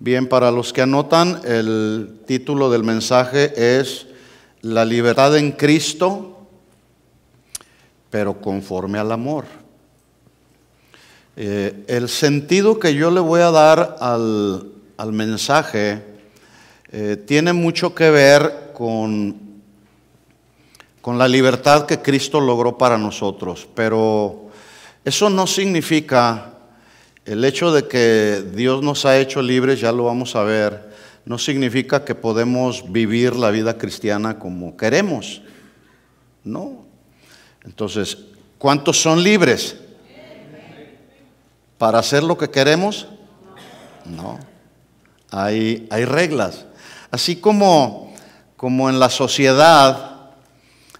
Bien, para los que anotan, el título del mensaje es La libertad en Cristo, pero conforme al amor. Eh, el sentido que yo le voy a dar al, mensaje eh, tiene mucho que ver con, con la libertad que Cristo logró para nosotros, pero eso no significa el hecho de que Dios nos ha hecho libres, ya lo vamos a ver, no significa que podemos vivir la vida cristiana como queremos. No. Entonces, ¿cuántos son libres? ¿Para hacer lo que queremos? No. Hay, hay reglas. Así como, como en la sociedad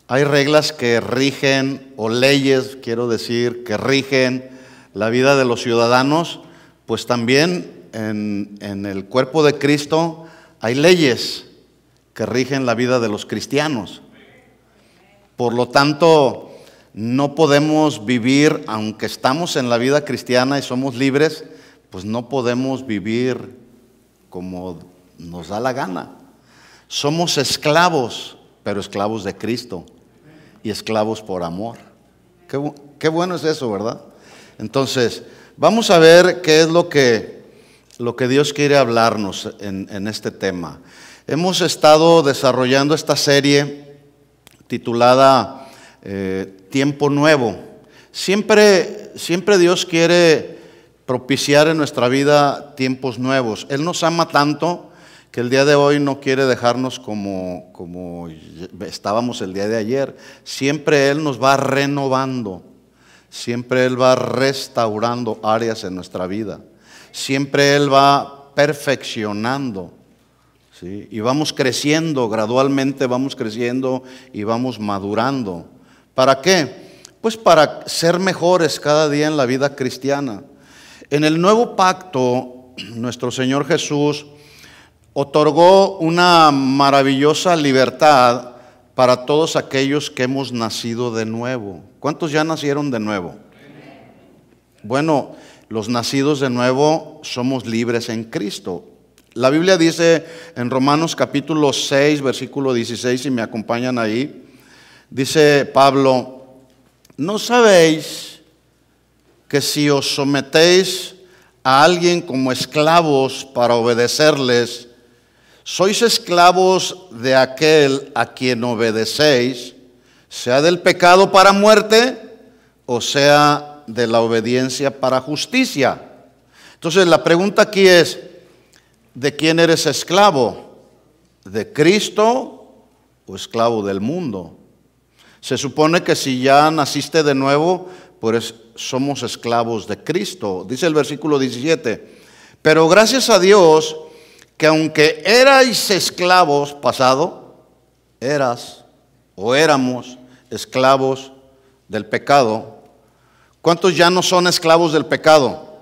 hay reglas que rigen, o leyes, quiero decir, que rigen la vida de los ciudadanos, pues también en, el cuerpo de Cristo hay leyes que rigen la vida de los cristianos. Por lo tanto, no podemos vivir, aunque estamos en la vida cristiana y somos libres, pues no podemos vivir como nos da la gana. Somos esclavos, pero esclavos de Cristo y esclavos por amor. qué bueno es eso, ¿verdad? Entonces, vamos a ver qué es lo que, Dios quiere hablarnos en, este tema. Hemos estado desarrollando esta serie titulada eh, Tiempo Nuevo. Siempre, Dios quiere propiciar en nuestra vida tiempos nuevos. Él nos ama tanto que el día de hoy no quiere dejarnos como, como estábamos el día de ayer. Siempre Él nos va renovando. Siempre Él va restaurando áreas en nuestra vida. Siempre Él va perfeccionando. Y vamos creciendo, gradualmente vamos creciendo y vamos madurando. ¿Para qué? Pues para ser mejores cada día en la vida cristiana. En el nuevo pacto, nuestro Señor Jesús otorgó una maravillosa libertad para todos aquellos que hemos nacido de nuevo. ¿Cuántos ya nacieron de nuevo? Bueno, los nacidos de nuevo somos libres en Cristo. La Biblia dice en Romanos capítulo 6, versículo 16, si me acompañan ahí, dice Pablo, ¿no sabéis que si os sometéis a alguien como esclavos para obedecerles, sois esclavos de aquel a quien obedecéis, sea del pecado para muerte o sea de la obediencia para justicia. Entonces la pregunta aquí es, ¿de quién eres esclavo? ¿De Cristo o esclavo del mundo? Se supone que si ya naciste de nuevo, pues somos esclavos de Cristo. Dice el versículo 17. Pero gracias a Dios, que aunque erais esclavos pasado, eras o éramos esclavos del pecado, ¿cuántos ya no son esclavos del pecado?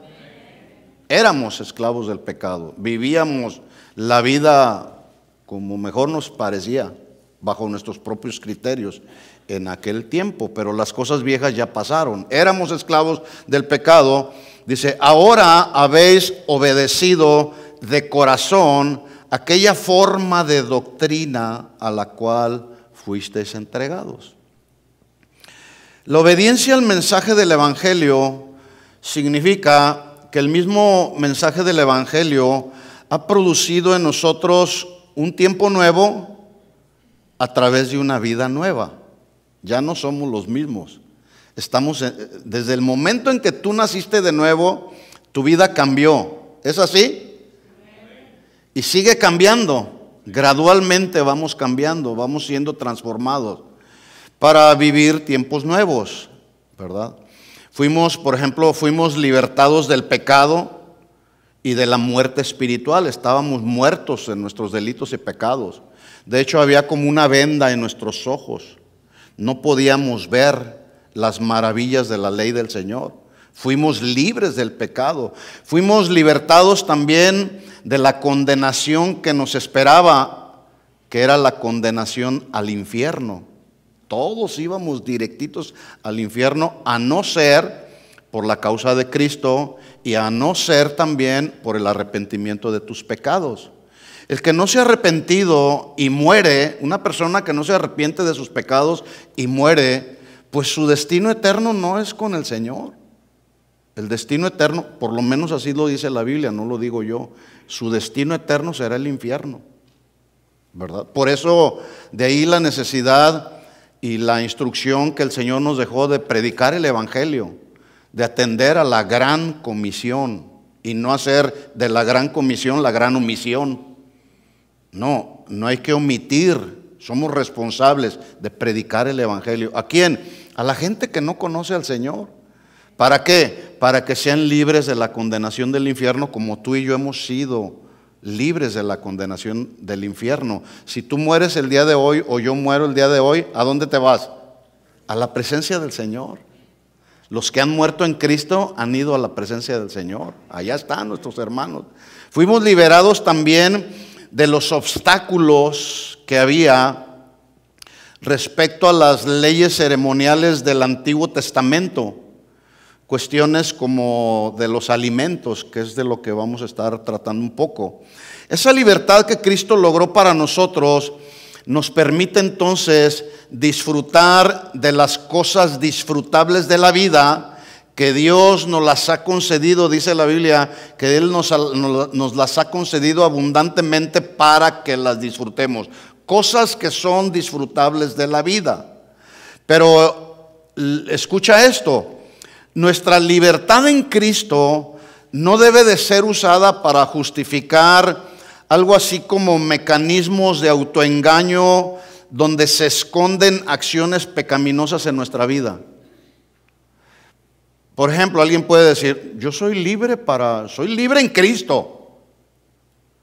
Éramos esclavos del pecado, vivíamos la vida como mejor nos parecía, bajo nuestros propios criterios en aquel tiempo, pero las cosas viejas ya pasaron. Éramos esclavos del pecado, dice, ahora habéis obedecido de corazón aquella forma de doctrina a la cual fuisteis entregados. La obediencia al mensaje del Evangelio significa que el mismo mensaje del Evangelio ha producido en nosotros un tiempo nuevo a través de una vida nueva. Ya no somos los mismos. Estamos desde el momento en que tú naciste de nuevo, tu vida cambió. ¿Es así? Y sigue cambiando. Gradualmente vamos cambiando, vamos siendo transformados para vivir tiempos nuevos, ¿verdad? Fuimos, por ejemplo, fuimos libertados del pecado y de la muerte espiritual. Estábamos muertos en nuestros delitos y pecados. De hecho, había como una venda en nuestros ojos. No podíamos ver las maravillas de la ley del Señor. Fuimos libres del pecado. Fuimos libertados también de la condenación que nos esperaba, que era la condenación al infierno. Todos íbamos directitos al infierno, a no ser por la causa de Cristo y a no ser también por el arrepentimiento de tus pecados. El que no se ha arrepentido y muere, una persona que no se arrepiente de sus pecados y muere, pues su destino eterno no es con el Señor. El destino eterno, por lo menos así lo dice la Biblia, no lo digo yo, su destino eterno será el infierno. ¿Verdad? Por eso de ahí la necesidad y la instrucción que el Señor nos dejó de predicar el Evangelio, de atender a la gran comisión y no hacer de la gran comisión la gran omisión. No, no hay que omitir, somos responsables de predicar el Evangelio. ¿A quién? A la gente que no conoce al Señor. ¿Para qué? Para que sean libres de la condenación del infierno como tú y yo hemos sido libres de la condenación del infierno. Si tú mueres el día de hoy o yo muero el día de hoy, ¿a dónde te vas? A la presencia del Señor. Los que han muerto en Cristo han ido a la presencia del Señor. Allá están nuestros hermanos. Fuimos liberados también de los obstáculos que había respecto a las leyes ceremoniales del Antiguo Testamento cuestiones como de los alimentos, que es de lo que vamos a estar tratando un poco. Esa libertad que Cristo logró para nosotros nos permite entonces disfrutar de las cosas disfrutables de la vida que Dios nos las ha concedido, dice la Biblia, que Él nos, las ha concedido abundantemente para que las disfrutemos. Cosas que son disfrutables de la vida. Pero escucha esto, nuestra libertad en Cristo no debe de ser usada para justificar algo así como mecanismos de autoengaño donde se esconden acciones pecaminosas en nuestra vida. Por ejemplo, alguien puede decir, yo soy libre para, soy libre en Cristo.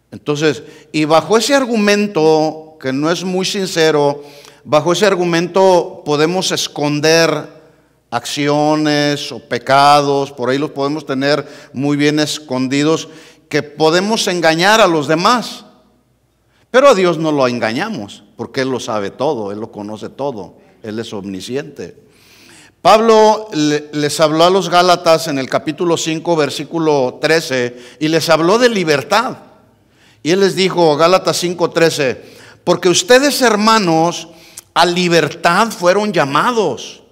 Entonces, y bajo ese argumento, que no es muy sincero, bajo ese argumento podemos esconder acciones o pecados, por ahí los podemos tener muy bien escondidos, que podemos engañar a los demás. Pero a Dios no lo engañamos, porque Él lo sabe todo, Él lo conoce todo, Él es omnisciente. Pablo les habló a los Gálatas en el capítulo 5, versículo 13, y les habló de libertad. Y él les dijo, Gálatas 5, 13, porque ustedes hermanos a libertad fueron llamados.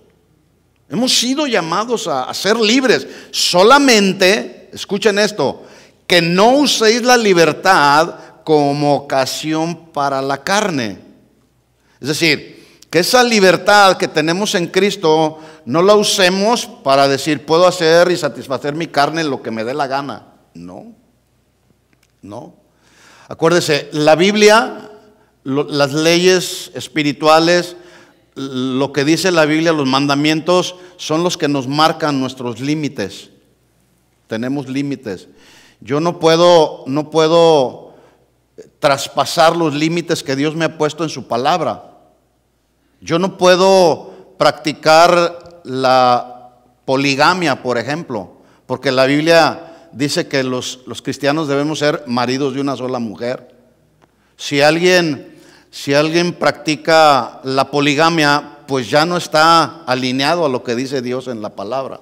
Hemos sido llamados a, ser libres. Solamente, escuchen esto, que no uséis la libertad como ocasión para la carne. Es decir, que esa libertad que tenemos en Cristo no la usemos para decir, puedo hacer y satisfacer mi carne lo que me dé la gana. No, no. Acuérdese, la Biblia, las leyes espirituales lo que dice la Biblia, los mandamientos, son los que nos marcan nuestros límites. Tenemos límites. Yo no puedo, no puedo eh, traspasar los límites que Dios me ha puesto en su palabra. Yo no puedo practicar la poligamia, por ejemplo, porque la Biblia dice que los, los cristianos debemos ser maridos de una sola mujer. Si alguien si alguien practica la poligamia, pues ya no está alineado a lo que dice Dios en la palabra.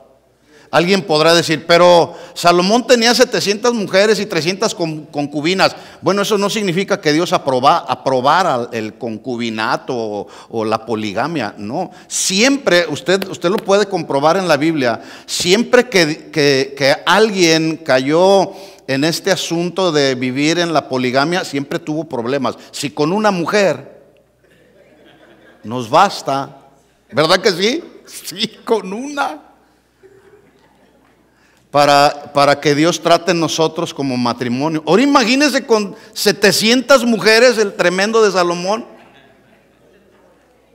Alguien podrá decir, pero Salomón tenía 700 mujeres y 300 concubinas. Bueno, eso no significa que Dios aprobara el concubinato o, la poligamia. No, siempre, usted, usted lo puede comprobar en la Biblia, siempre que, que alguien cayó en este asunto de vivir en la poligamia siempre tuvo problemas. Si con una mujer nos basta, ¿verdad que sí? Sí, con una. Para, para que Dios trate a nosotros como matrimonio. Ahora imagínense con 700 mujeres el tremendo de Salomón.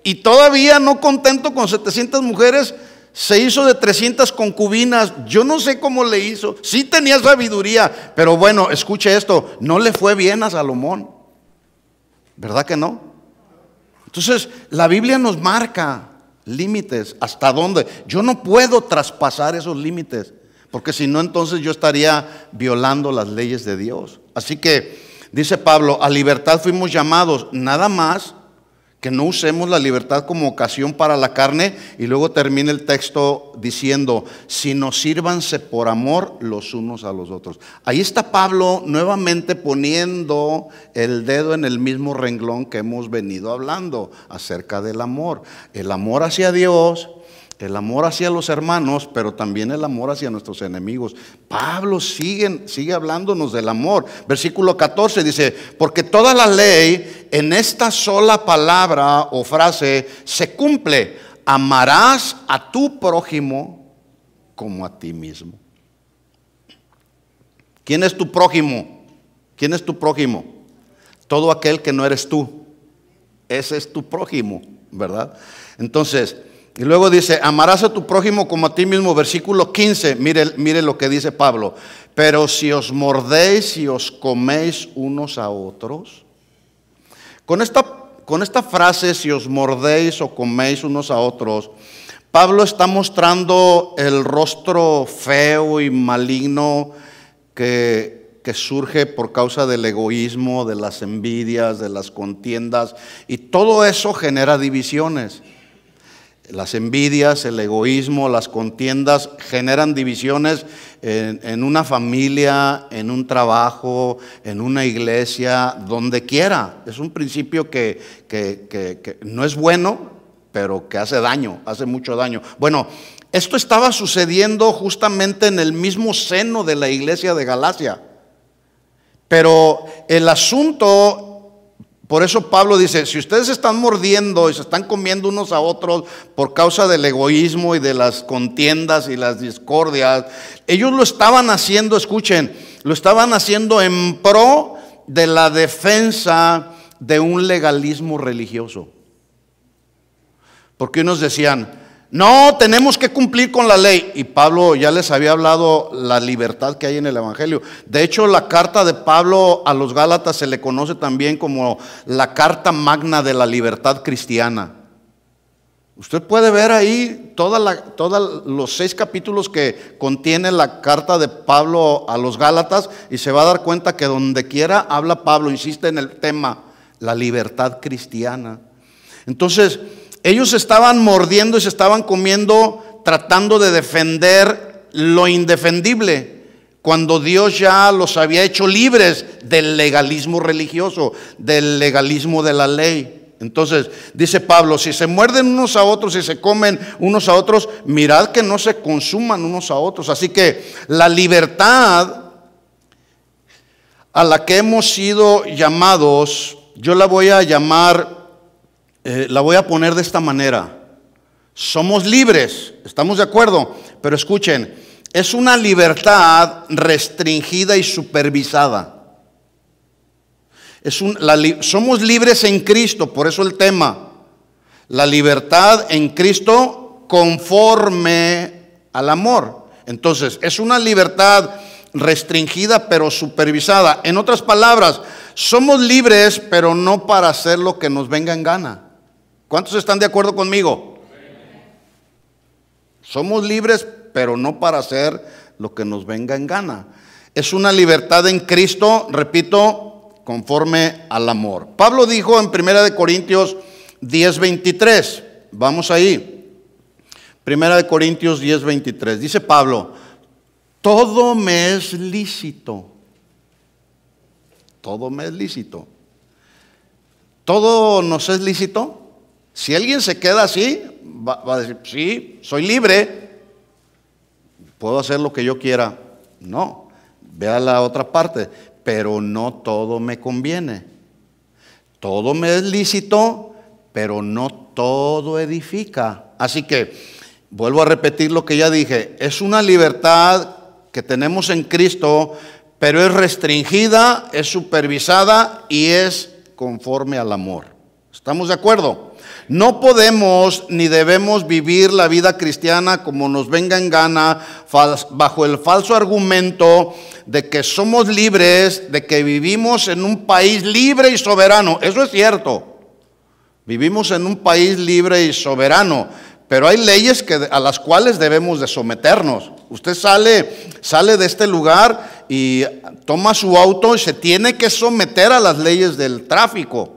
Y todavía no contento con 700 mujeres, se hizo de 300 concubinas. Yo no sé cómo le hizo. Sí tenía sabiduría, pero bueno, escuche esto, no le fue bien a Salomón. ¿Verdad que no? Entonces, la Biblia nos marca límites, hasta dónde. Yo no puedo traspasar esos límites, porque si no, entonces yo estaría violando las leyes de Dios. Así que, dice Pablo, a libertad fuimos llamados, nada más que no usemos la libertad como ocasión para la carne y luego termina el texto diciendo, sino sírvanse por amor los unos a los otros. Ahí está Pablo nuevamente poniendo el dedo en el mismo renglón que hemos venido hablando acerca del amor. El amor hacia Dios, el amor hacia los hermanos, pero también el amor hacia nuestros enemigos. Pablo sigue, sigue hablándonos del amor. Versículo 14 dice, porque toda la ley en esta sola palabra o frase se cumple. Amarás a tu prójimo como a ti mismo. ¿Quién es tu prójimo? ¿Quién es tu prójimo? Todo aquel que no eres tú. Ese es tu prójimo, ¿verdad? Entonces, y luego dice, amarás a tu prójimo como a ti mismo, versículo 15, mire, mire lo que dice Pablo, pero si os mordéis y os coméis unos a otros, con esta, con esta frase, si os mordéis o coméis unos a otros, Pablo está mostrando el rostro feo y maligno que, que, surge por causa del egoísmo, de las envidias, de las contiendas, y todo eso genera divisiones. Las envidias, el egoísmo, las contiendas generan divisiones en, una familia, en un trabajo, en una iglesia, donde quiera. Es un principio que, que no es bueno, pero que hace daño, hace mucho daño. Bueno, esto estaba sucediendo justamente en el mismo seno de la iglesia de Galacia. Pero el asunto por eso Pablo dice, si ustedes están mordiendo y se están comiendo unos a otros por causa del egoísmo y de las contiendas y las discordias, ellos lo estaban haciendo, escuchen, lo estaban haciendo en pro de la defensa de un legalismo religioso. Porque unos decían, no, tenemos que cumplir con la ley. Y Pablo ya les había hablado la libertad que hay en el Evangelio. De hecho, la carta de Pablo a los Gálatas se le conoce también como la carta magna de la libertad cristiana. Usted puede ver ahí todos los seis capítulos que contiene la carta de Pablo a los Gálatas y se va a dar cuenta que donde quiera habla Pablo, insiste en el tema, la libertad cristiana. Entonces, ellos estaban mordiendo y se estaban comiendo tratando de defender lo indefendible cuando Dios ya los había hecho libres del legalismo religioso, del legalismo de la ley. Entonces, dice Pablo, si se muerden unos a otros y se comen unos a otros, mirad que no se consuman unos a otros. Así que la libertad a la que hemos sido llamados, yo la voy a llamar eh, la voy a poner de esta manera. Somos libres, estamos de acuerdo, pero escuchen, es una libertad restringida y supervisada. Es un, somos libres en Cristo, por eso el tema. La libertad en Cristo conforme al amor. Entonces, es una libertad restringida pero supervisada. En otras palabras, somos libres pero no para hacer lo que nos venga en gana. ¿Cuántos están de acuerdo conmigo? Somos libres, pero no para hacer lo que nos venga en gana. Es una libertad en Cristo, repito, conforme al amor. Pablo dijo en 1 Corintios 10:23, vamos ahí. 1 Corintios 10:23, dice Pablo, todo me es lícito, todo me es lícito. ¿Todo nos es lícito? Si alguien se queda así, va, a decir, sí, soy libre, puedo hacer lo que yo quiera. No, vea la otra parte, pero no todo me conviene. Todo me es lícito, pero no todo edifica. Así que vuelvo a repetir lo que ya dije, es una libertad que tenemos en Cristo, pero es restringida, es supervisada y es conforme al amor. ¿Estamos de acuerdo? No podemos ni debemos vivir la vida cristiana como nos venga en gana, bajo el falso argumento de que somos libres, de que vivimos en un país libre y soberano. Eso es cierto. Vivimos en un país libre y soberano, pero hay leyes a las cuales debemos de someternos. Usted sale, sale de este lugar y toma su auto y se tiene que someter a las leyes del tráfico.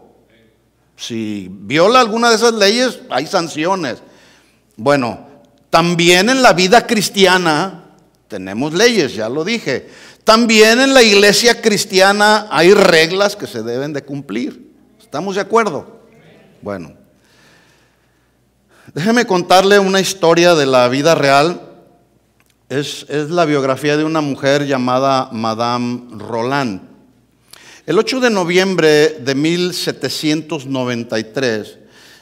Si viola alguna de esas leyes, hay sanciones. Bueno, también en la vida cristiana tenemos leyes, ya lo dije. También en la iglesia cristiana hay reglas que se deben de cumplir. ¿Estamos de acuerdo? Bueno, déjeme contarle una historia de la vida real. Es, es la biografía de una mujer llamada Madame Roland. El 8 de noviembre de 1793,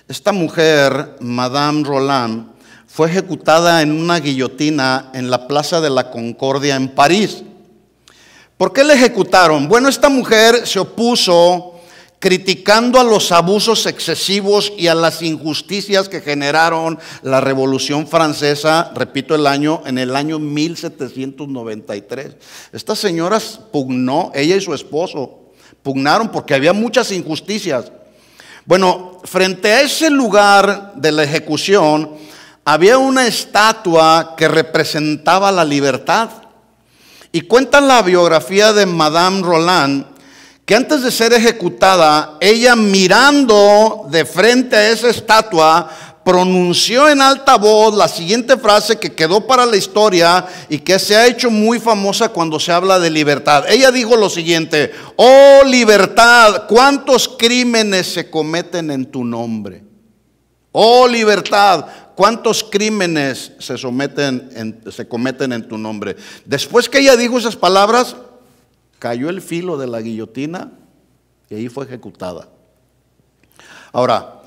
esta mujer, Madame Roland, fue ejecutada en una guillotina en la Plaza de la Concordia en París. ¿Por qué la ejecutaron? Bueno, esta mujer se opuso criticando a los abusos excesivos y a las injusticias que generaron la Revolución Francesa, repito el año, en el año 1793. Esta señora pugnó, ella y su esposo, pugnaron porque había muchas injusticias. Bueno, frente a ese lugar de la ejecución había una estatua que representaba la libertad. Y cuenta la biografía de Madame Roland que antes de ser ejecutada, ella mirando de frente a esa estatua, pronunció en alta voz la siguiente frase que quedó para la historia y que se ha hecho muy famosa cuando se habla de libertad. Ella dijo lo siguiente, oh libertad, ¿cuántos crímenes se cometen en tu nombre? Oh libertad, ¿cuántos crímenes se, cometen en tu nombre? Después que ella dijo esas palabras, cayó el filo de la guillotina y ahí fue ejecutada. Ahora,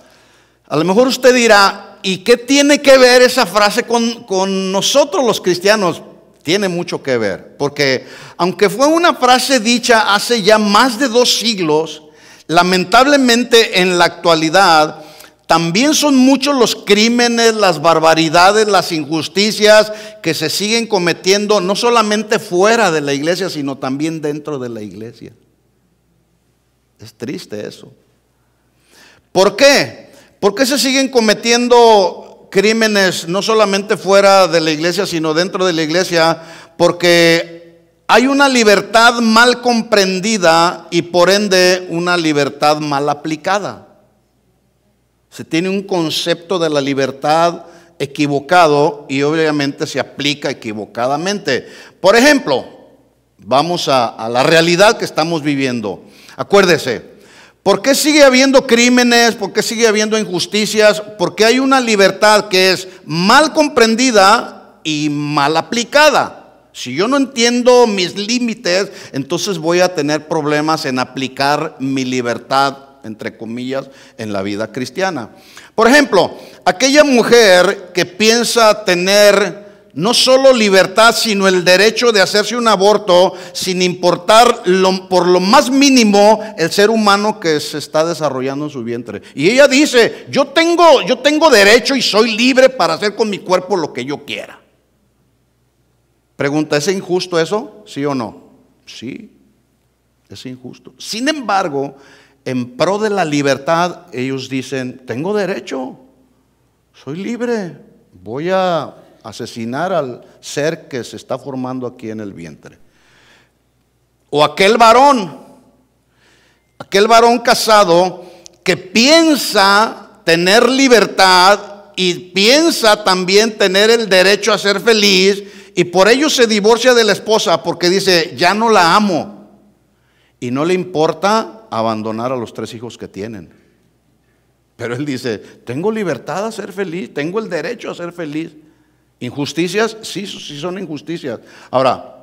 a lo mejor usted dirá, ¿y qué tiene que ver esa frase con, nosotros los cristianos? Tiene mucho que ver, porque aunque fue una frase dicha hace ya más de dos siglos, lamentablemente en la actualidad también son muchos los crímenes, las barbaridades, las injusticias que se siguen cometiendo, no solamente fuera de la iglesia, sino también dentro de la iglesia. Es triste eso. ¿Por qué? ¿Por qué se siguen cometiendo crímenes no solamente fuera de la iglesia, sino dentro de la iglesia? Porque hay una libertad mal comprendida y por ende una libertad mal aplicada. Se tiene un concepto de la libertad equivocado y obviamente se aplica equivocadamente. Por ejemplo, vamos a, la realidad que estamos viviendo. Acuérdese, ¿Por qué sigue habiendo crímenes? ¿Por qué sigue habiendo injusticias? Porque hay una libertad que es mal comprendida y mal aplicada. Si yo no entiendo mis límites, entonces voy a tener problemas en aplicar mi libertad, entre comillas, en la vida cristiana. Por ejemplo, aquella mujer que piensa tener no solo libertad, sino el derecho de hacerse un aborto sin importar por lo más mínimo el ser humano que se está desarrollando en su vientre. Y ella dice, yo tengo, yo tengo derecho y soy libre para hacer con mi cuerpo lo que yo quiera. Pregunta, ¿es injusto eso? ¿Sí o no? Sí, es injusto. Sin embargo, en pro de la libertad, ellos dicen, tengo derecho, soy libre, voy a asesinar al ser que se está formando aquí en el vientre. O aquel varón, aquel varón casado que piensa tener libertad y piensa también tener el derecho a ser feliz y por ello se divorcia de la esposa porque dice, ya no la amo y no le importa abandonar a los tres hijos que tienen. Pero él dice, tengo libertad a ser feliz, tengo el derecho a ser feliz. Injusticias, sí, sí son injusticias. Ahora,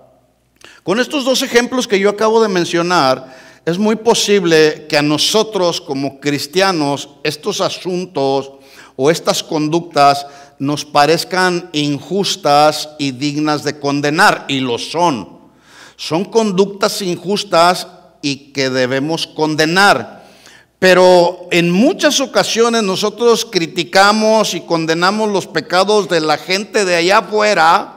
con estos dos ejemplos que yo acabo de mencionar, es muy posible que a nosotros como cristianos estos asuntos o estas conductas nos parezcan injustas y dignas de condenar, y lo son. Son conductas injustas y que debemos condenar. Pero en muchas ocasiones nosotros criticamos y condenamos los pecados de la gente de allá afuera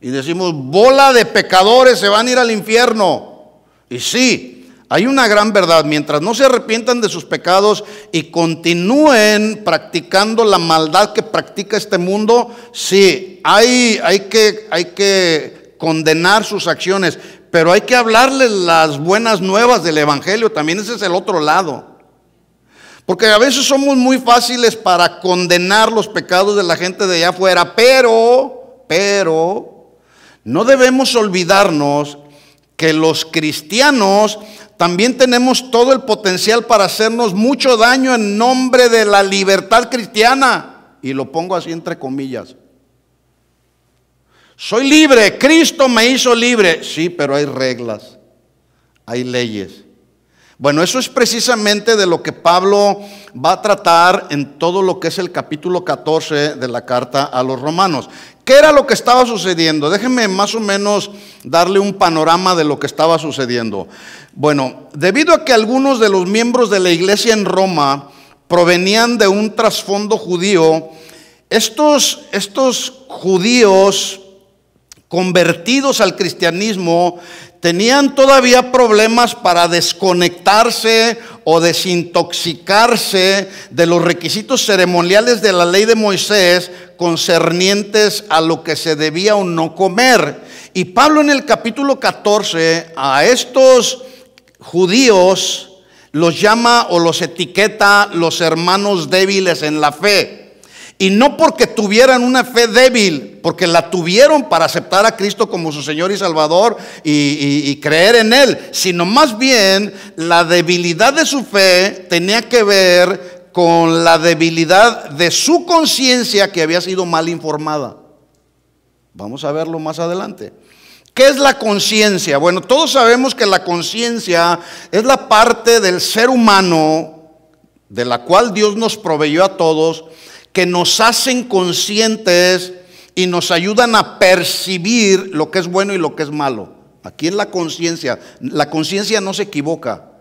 y decimos, bola de pecadores se van a ir al infierno. Y sí, hay una gran verdad, mientras no se arrepientan de sus pecados y continúen practicando la maldad que practica este mundo, sí, hay, hay, que, hay que condenar sus acciones, pero hay que hablarles las buenas nuevas del Evangelio, también ese es el otro lado. Porque a veces somos muy fáciles para condenar los pecados de la gente de allá afuera, pero, pero, no debemos olvidarnos que los cristianos también tenemos todo el potencial para hacernos mucho daño en nombre de la libertad cristiana. Y lo pongo así entre comillas. Soy libre, Cristo me hizo libre. Sí, pero hay reglas, hay leyes. Bueno, eso es precisamente de lo que Pablo va a tratar en todo lo que es el capítulo 14 de la carta a los romanos. ¿Qué era lo que estaba sucediendo? Déjenme más o menos darle un panorama de lo que estaba sucediendo. Bueno, debido a que algunos de los miembros de la iglesia en Roma provenían de un trasfondo judío, estos, estos judíos convertidos al cristianismo tenían todavía problemas para desconectarse o desintoxicarse de los requisitos ceremoniales de la ley de Moisés concernientes a lo que se debía o no comer. Y Pablo en el capítulo 14 a estos judíos los llama o los etiqueta los hermanos débiles en la fe. Y no porque tuvieran una fe débil, porque la tuvieron para aceptar a Cristo como su Señor y Salvador y, creer en Él, sino más bien la debilidad de su fe tenía que ver con la debilidad de su conciencia que había sido mal informada. Vamos a verlo más adelante. ¿Qué es la conciencia? Bueno, todos sabemos que la conciencia es la parte del ser humano de la cual Dios nos proveyó a todos que nos hacen conscientes y nos ayudan a percibir lo que es bueno y lo que es malo. Aquí es la conciencia. La conciencia no se equivoca.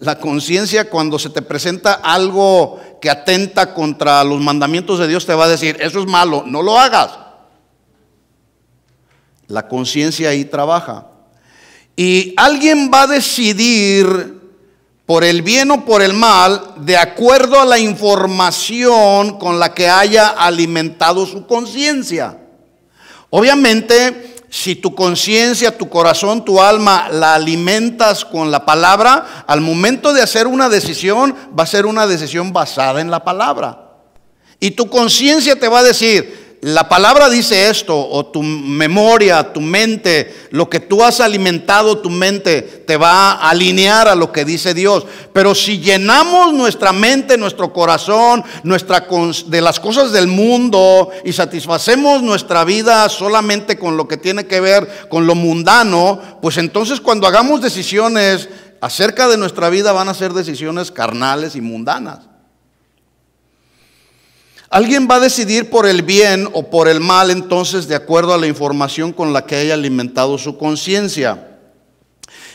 La conciencia cuando se te presenta algo que atenta contra los mandamientos de Dios te va a decir, eso es malo, no lo hagas. La conciencia ahí trabaja. Y alguien va a decidir por el bien o por el mal, de acuerdo a la información con la que haya alimentado su conciencia. Obviamente, si tu conciencia, tu corazón, tu alma la alimentas con la palabra, al momento de hacer una decisión va a ser una decisión basada en la palabra. Y tu conciencia te va a decir, la palabra dice esto, o tu memoria, tu mente, lo que tú has alimentado tu mente, te va a alinear a lo que dice Dios. Pero si llenamos nuestra mente, nuestro corazón, nuestra de las cosas del mundo y satisfacemos nuestra vida solamente con lo que tiene que ver con lo mundano, pues entonces cuando hagamos decisiones acerca de nuestra vida van a ser decisiones carnales y mundanas. Alguien va a decidir por el bien o por el mal entonces de acuerdo a la información con la que haya alimentado su conciencia.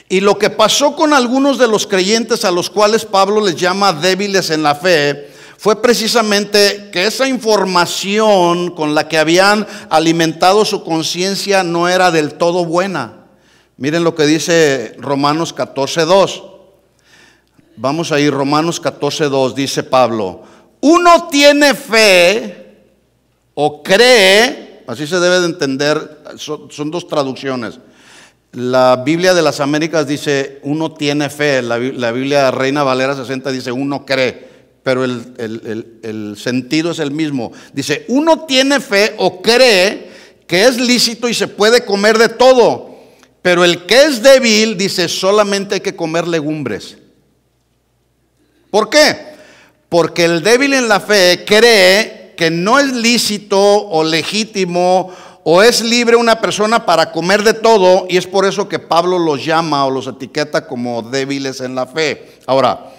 Y lo que pasó con algunos de los creyentes a los cuales Pablo les llama débiles en la fe fue precisamente que esa información con la que habían alimentado su conciencia no era del todo buena. Miren lo que dice Romanos 14.2. Vamos ahí, Romanos 14.2 dice Pablo uno tiene fe o cree, así se debe de entender, son, dos traducciones. La Biblia de las Américas dice, uno tiene fe, la, la Biblia Reina Valera 60 dice, uno cree, pero el, el sentido es el mismo. Dice, uno tiene fe o cree que es lícito y se puede comer de todo, pero el que es débil dice, solamente hay que comer legumbres. ¿Por qué? Porque el débil en la fe cree que no es lícito o legítimo o es libre una persona para comer de todo y es por eso que Pablo los llama o los etiqueta como débiles en la fe. Ahora,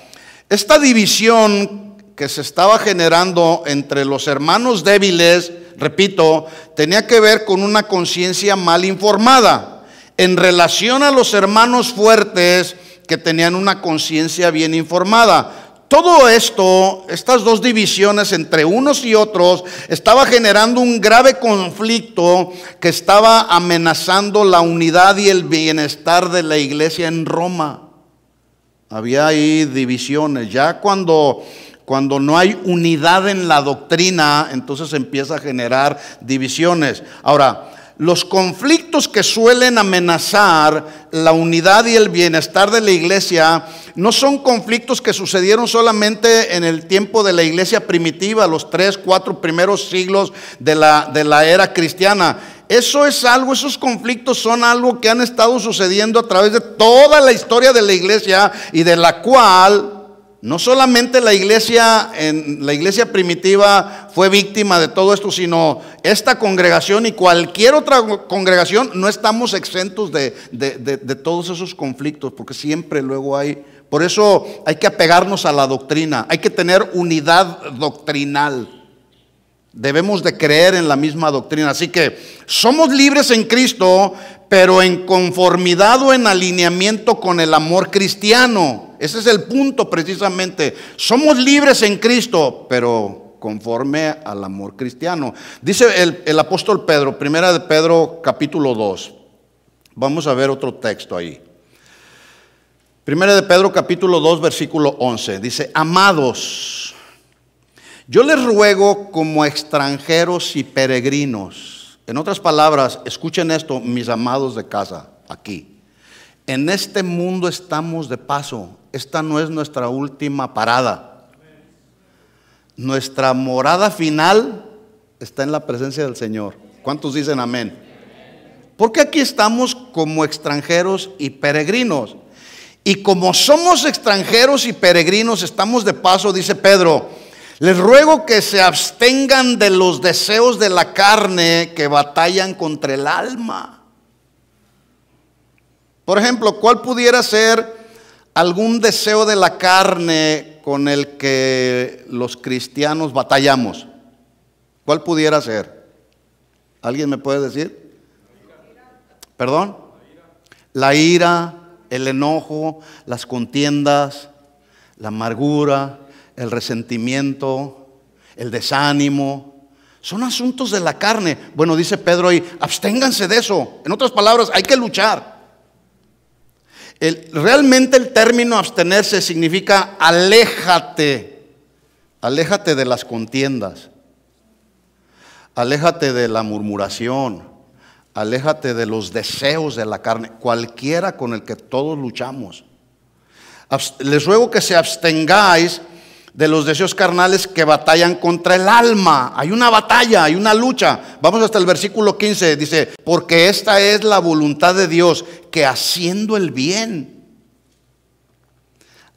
esta división que se estaba generando entre los hermanos débiles, repito, tenía que ver con una conciencia mal informada en relación a los hermanos fuertes que tenían una conciencia bien informada. Todo esto, estas dos divisiones entre unos y otros, estaba generando un grave conflicto que estaba amenazando la unidad y el bienestar de la iglesia en Roma. Había ahí divisiones. Ya cuando cuando no hay unidad en la doctrina, entonces empieza a generar divisiones. Ahora, los conflictos que suelen amenazar la unidad y el bienestar de la iglesia no son conflictos que sucedieron solamente en el tiempo de la iglesia primitiva, los tres, cuatro primeros siglos de la, de la era cristiana. Eso es algo, esos conflictos son algo que han estado sucediendo a través de toda la historia de la iglesia y de la cual no solamente la iglesia, en la iglesia primitiva fue víctima de todo esto, sino esta congregación y cualquier otra congregación no estamos exentos de, de, todos esos conflictos, porque siempre luego hay... Por eso hay que apegarnos a la doctrina, hay que tener unidad doctrinal. Debemos de creer en la misma doctrina. Así que somos libres en Cristo, pero en conformidad o en alineamiento con el amor cristiano. Ese es el punto precisamente. Somos libres en Cristo, pero conforme al amor cristiano. Dice el, apóstol Pedro, primera de Pedro capítulo 2. Vamos a ver otro texto ahí. Primera de Pedro capítulo 2 versículo 11. Dice, amados, yo les ruego como extranjeros y peregrinos. En otras palabras, escuchen esto, mis amados de casa, aquí. En este mundo estamos de paso. Esta no es nuestra última parada. Nuestra morada final está en la presencia del Señor. ¿Cuántos dicen amén? Porque aquí estamos como extranjeros y peregrinos. Y como somos extranjeros y peregrinos, estamos de paso, dice Pedro, les ruego que se abstengan de los deseos de la carne que batallan contra el alma. Por ejemplo, ¿cuál pudiera ser algún deseo de la carne con el que los cristianos batallamos? ¿Cuál pudiera ser? ¿Alguien me puede decir? ¿Perdón? La ira, el enojo, las contiendas, la amargura, el resentimiento, el desánimo. Son asuntos de la carne. Bueno, dice Pedro ahí, absténganse de eso. En otras palabras, hay que luchar realmente el término abstenerse significa aléjate, aléjate de las contiendas, aléjate de la murmuración, aléjate de los deseos de la carne, cualquiera con el que todos luchamos. Les ruego que se abstengáis de los deseos carnales que batallan contra el alma. Hay una batalla, hay una lucha. Vamos hasta el versículo 15, dice, porque esta es la voluntad de Dios, que haciendo el bien,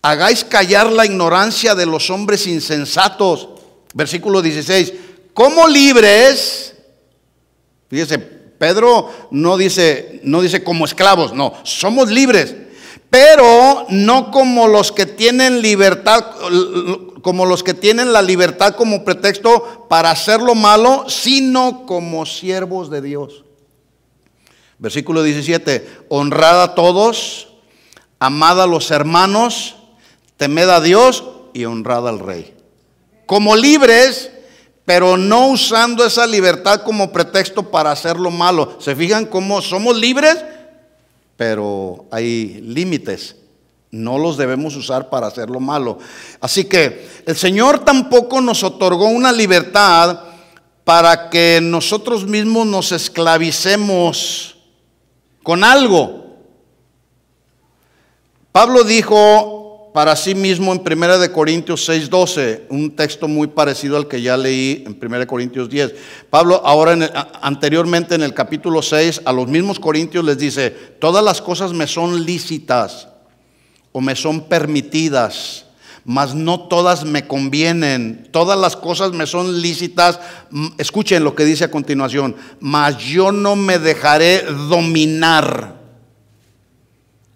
hagáis callar la ignorancia de los hombres insensatos. Versículo 16, como libres, fíjese, Pedro no dice, no dice como esclavos, no, somos libres pero no como los que tienen libertad, como los que tienen la libertad como pretexto para hacer lo malo, sino como siervos de Dios. Versículo 17, honrad a todos, amad a los hermanos, temed a Dios y honrad al rey. Como libres, pero no usando esa libertad como pretexto para hacer lo malo. ¿Se fijan cómo somos libres? pero hay límites. No los debemos usar para hacer lo malo. Así que el Señor tampoco nos otorgó una libertad para que nosotros mismos nos esclavicemos con algo. Pablo dijo para sí mismo en 1 Corintios 6:12, un texto muy parecido al que ya leí en 1 Corintios 10. Pablo ahora anteriormente en el capítulo 6 a los mismos corintios les dice, todas las cosas me son lícitas o me son permitidas, mas no todas me convienen, todas las cosas me son lícitas, escuchen lo que dice a continuación, mas yo no me dejaré dominar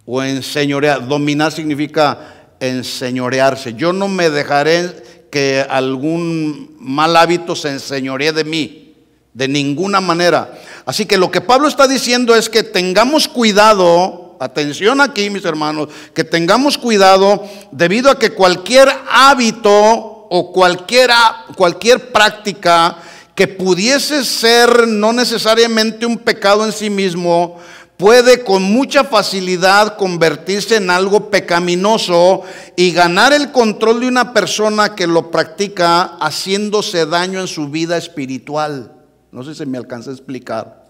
o enseñorear, dominar significa enseñorearse. Yo no me dejaré que algún mal hábito se enseñoree de mí, de ninguna manera. Así que lo que Pablo está diciendo es que tengamos cuidado, atención aquí mis hermanos, que tengamos cuidado debido a que cualquier hábito o cualquier, cualquier práctica que pudiese ser no necesariamente un pecado en sí mismo, puede con mucha facilidad convertirse en algo pecaminoso y ganar el control de una persona que lo practica haciéndose daño en su vida espiritual. No sé si me alcanza a explicar.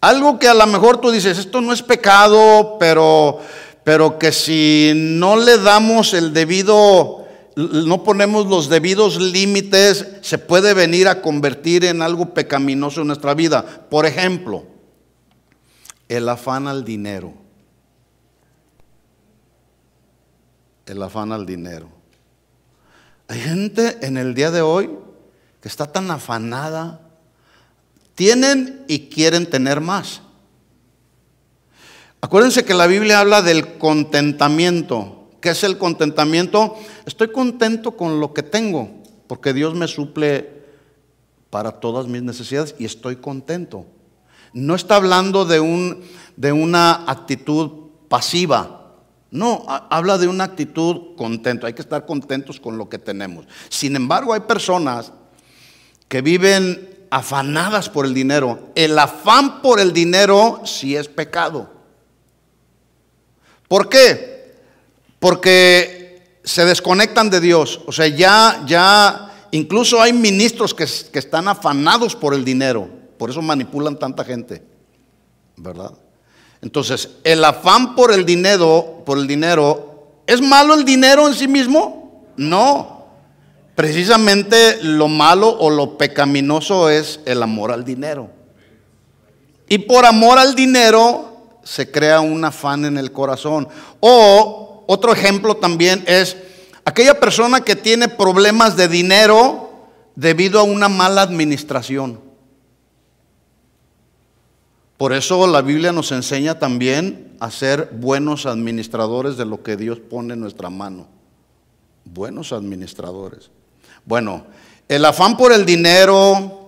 Algo que a lo mejor tú dices, esto no es pecado, pero, pero que si no le damos el debido, no ponemos los debidos límites, se puede venir a convertir en algo pecaminoso en nuestra vida. Por ejemplo, el afán al dinero. El afán al dinero. Hay gente en el día de hoy que está tan afanada. Tienen y quieren tener más. Acuérdense que la Biblia habla del contentamiento. ¿Qué es el contentamiento? Estoy contento con lo que tengo, porque Dios me suple para todas mis necesidades y estoy contento. No está hablando de, un, de una actitud pasiva. No, habla de una actitud contento. Hay que estar contentos con lo que tenemos. Sin embargo, hay personas que viven afanadas por el dinero. El afán por el dinero sí es pecado. ¿Por qué? Porque se desconectan de Dios. O sea, ya, ya, incluso hay ministros que, que están afanados por el dinero. Por eso manipulan tanta gente, ¿verdad? Entonces, el afán por el dinero, por el dinero, ¿es malo el dinero en sí mismo? No. Precisamente lo malo o lo pecaminoso es el amor al dinero. Y por amor al dinero se crea un afán en el corazón. O otro ejemplo también es aquella persona que tiene problemas de dinero debido a una mala administración. Por eso la Biblia nos enseña también a ser buenos administradores de lo que Dios pone en nuestra mano. Buenos administradores. Bueno, el afán por el dinero,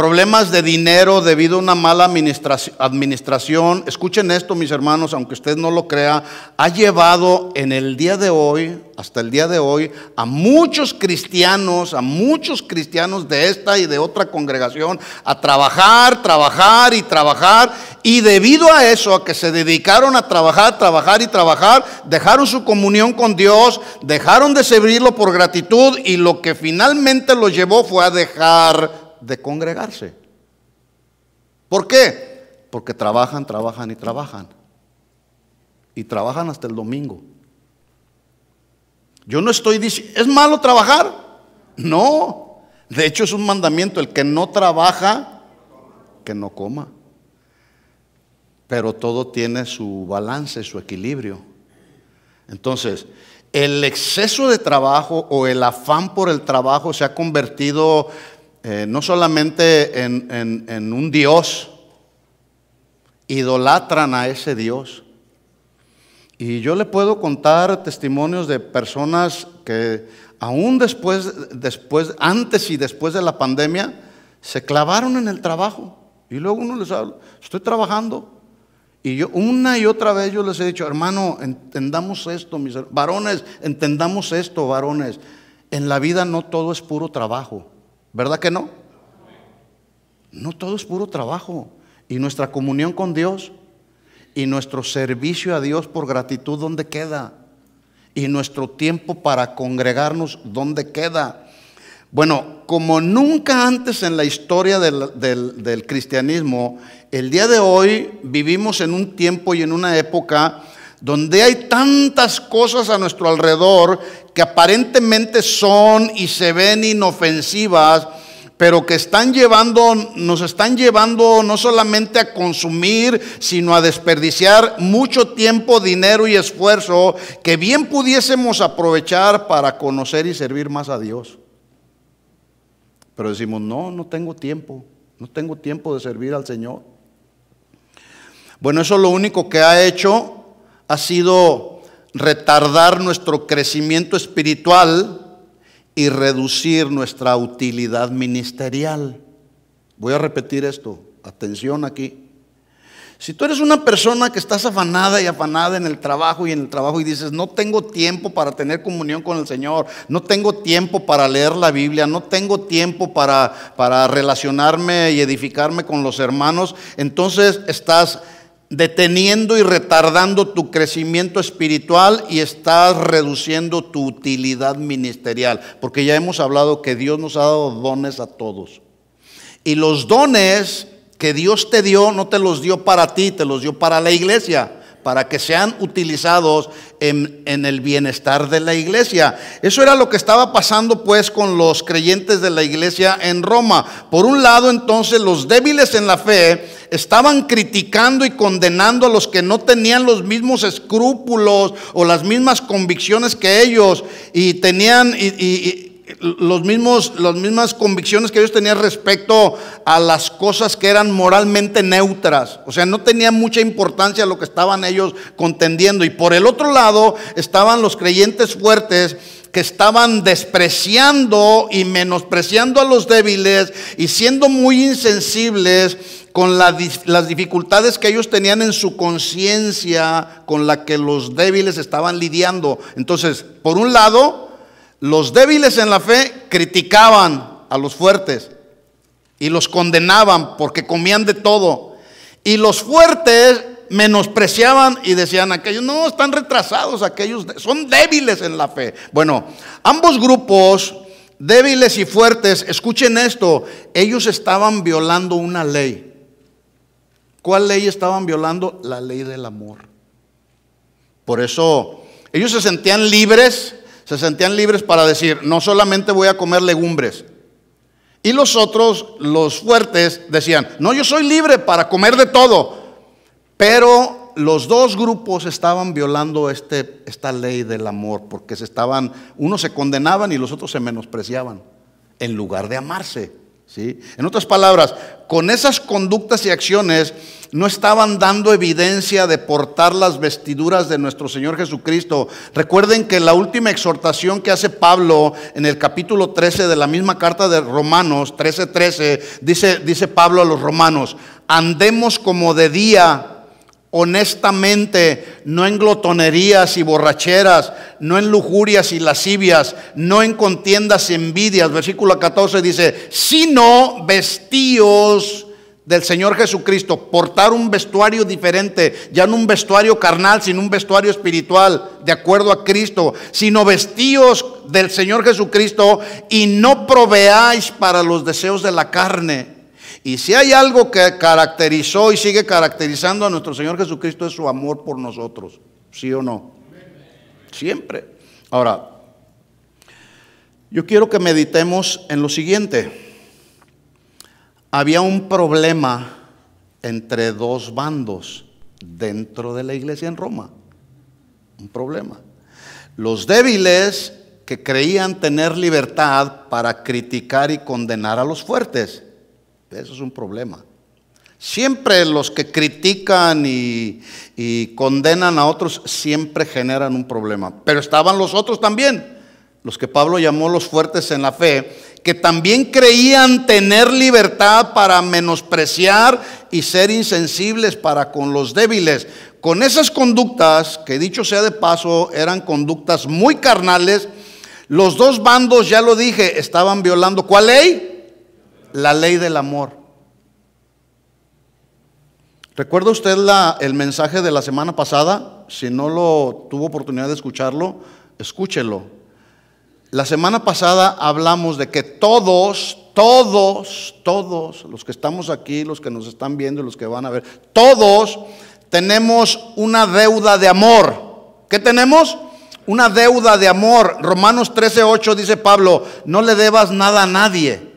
problemas de dinero debido a una mala administración, escuchen esto mis hermanos, aunque usted no lo crea, ha llevado en el día de hoy, hasta el día de hoy, a muchos cristianos, a muchos cristianos de esta y de otra congregación, a trabajar, trabajar y trabajar, y debido a eso, a que se dedicaron a trabajar, trabajar y trabajar, dejaron su comunión con Dios, dejaron de servirlo por gratitud, y lo que finalmente lo llevó fue a dejar de congregarse. ¿Por qué? Porque trabajan, trabajan y trabajan. Y trabajan hasta el domingo. Yo no estoy diciendo, ¿es malo trabajar? No. De hecho es un mandamiento, el que no trabaja, que no coma. Pero todo tiene su balance, su equilibrio. Entonces, el exceso de trabajo o el afán por el trabajo se ha convertido eh, no solamente en, un Dios, idolatran a ese Dios. Y yo le puedo contar testimonios de personas que aún después, después, antes y después de la pandemia, se clavaron en el trabajo. Y luego uno les habla, estoy trabajando. Y yo una y otra vez yo les he dicho, hermano, entendamos esto, mis varones, entendamos esto, varones. En la vida no todo es puro trabajo. ¿Verdad que no? No todo es puro trabajo. Y nuestra comunión con Dios y nuestro servicio a Dios por gratitud, ¿dónde queda? Y nuestro tiempo para congregarnos, ¿dónde queda? Bueno, como nunca antes en la historia del, del cristianismo, el día de hoy vivimos en un tiempo y en una época donde hay tantas cosas a nuestro alrededor que aparentemente son y se ven inofensivas, pero que están llevando, nos están llevando no solamente a consumir, sino a desperdiciar mucho tiempo, dinero y esfuerzo que bien pudiésemos aprovechar para conocer y servir más a Dios. Pero decimos, no, no tengo tiempo, no tengo tiempo de servir al Señor. Bueno, eso es lo único que ha hecho ha sido retardar nuestro crecimiento espiritual y reducir nuestra utilidad ministerial. Voy a repetir esto, atención aquí. Si tú eres una persona que estás afanada y afanada en el trabajo y en el trabajo y dices, no tengo tiempo para tener comunión con el Señor, no tengo tiempo para leer la Biblia, no tengo tiempo para, para relacionarme y edificarme con los hermanos, entonces estás deteniendo y retardando tu crecimiento espiritual y estás reduciendo tu utilidad ministerial. Porque ya hemos hablado que Dios nos ha dado dones a todos. Y los dones que Dios te dio, no te los dio para ti, te los dio para la iglesia para que sean utilizados en, el bienestar de la iglesia. Eso era lo que estaba pasando pues con los creyentes de la iglesia en Roma. Por un lado entonces los débiles en la fe estaban criticando y condenando a los que no tenían los mismos escrúpulos o las mismas convicciones que ellos y tenían los mismos, las mismas convicciones que ellos tenían respecto a las cosas que eran moralmente neutras. O sea, no tenía mucha importancia lo que estaban ellos contendiendo. Y por el otro lado estaban los creyentes fuertes que estaban despreciando y menospreciando a los débiles y siendo muy insensibles con las dificultades que ellos tenían en su conciencia con la que los débiles estaban lidiando. Entonces, por un lado, los débiles en la fe criticaban a los fuertes y los condenaban porque comían de todo. Y los fuertes menospreciaban y decían aquellos, no, están retrasados aquellos, son débiles en la fe. Bueno, ambos grupos, débiles y fuertes, escuchen esto, ellos estaban violando una ley. ¿Cuál ley estaban violando? La ley del amor. Por eso ellos se sentían libres se sentían libres para decir, no solamente voy a comer legumbres. Y los otros, los fuertes, decían, no, yo soy libre para comer de todo. Pero los dos grupos estaban violando este, esta ley del amor, porque se estaban, unos se condenaban y los otros se menospreciaban, en lugar de amarse. En otras palabras, con esas conductas y acciones no estaban dando evidencia de portar las vestiduras de nuestro Señor Jesucristo. Recuerden que la última exhortación que hace Pablo en el capítulo 13 de la misma carta de Romanos, 13:13, dice, dice Pablo a los romanos, andemos como de día honestamente, no en glotonerías y borracheras, no en lujurias y lascivias, no en contiendas y envidias. Versículo 14 dice, sino vestíos del Señor Jesucristo, portar un vestuario diferente, ya no un vestuario carnal, sino un vestuario espiritual, de acuerdo a Cristo, sino vestíos del Señor Jesucristo y no proveáis para los deseos de la carne y si hay algo que caracterizó y sigue caracterizando a nuestro Señor Jesucristo es su amor por nosotros, ¿sí o no? Siempre. Ahora, yo quiero que meditemos en lo siguiente. Había un problema entre dos bandos dentro de la iglesia en Roma. Un problema. Los débiles que creían tener libertad para criticar y condenar a los fuertes eso es un problema. Siempre los que critican y, condenan a otros siempre generan un problema. Pero estaban los otros también, los que Pablo llamó los fuertes en la fe, que también creían tener libertad para menospreciar y ser insensibles para con los débiles. Con esas conductas, que dicho sea de paso, eran conductas muy carnales, los dos bandos, ya lo dije, estaban violando ¿cuál ley? la ley del amor. ¿Recuerda usted el mensaje de la semana pasada? Si no lo tuvo oportunidad de escucharlo, escúchelo. La semana pasada hablamos de que todos, todos, todos, los que estamos aquí, los que nos están viendo los que van a ver, todos tenemos una deuda de amor. ¿Qué tenemos? Una deuda de amor. Romanos 13:8 dice Pablo, no le debas nada a nadie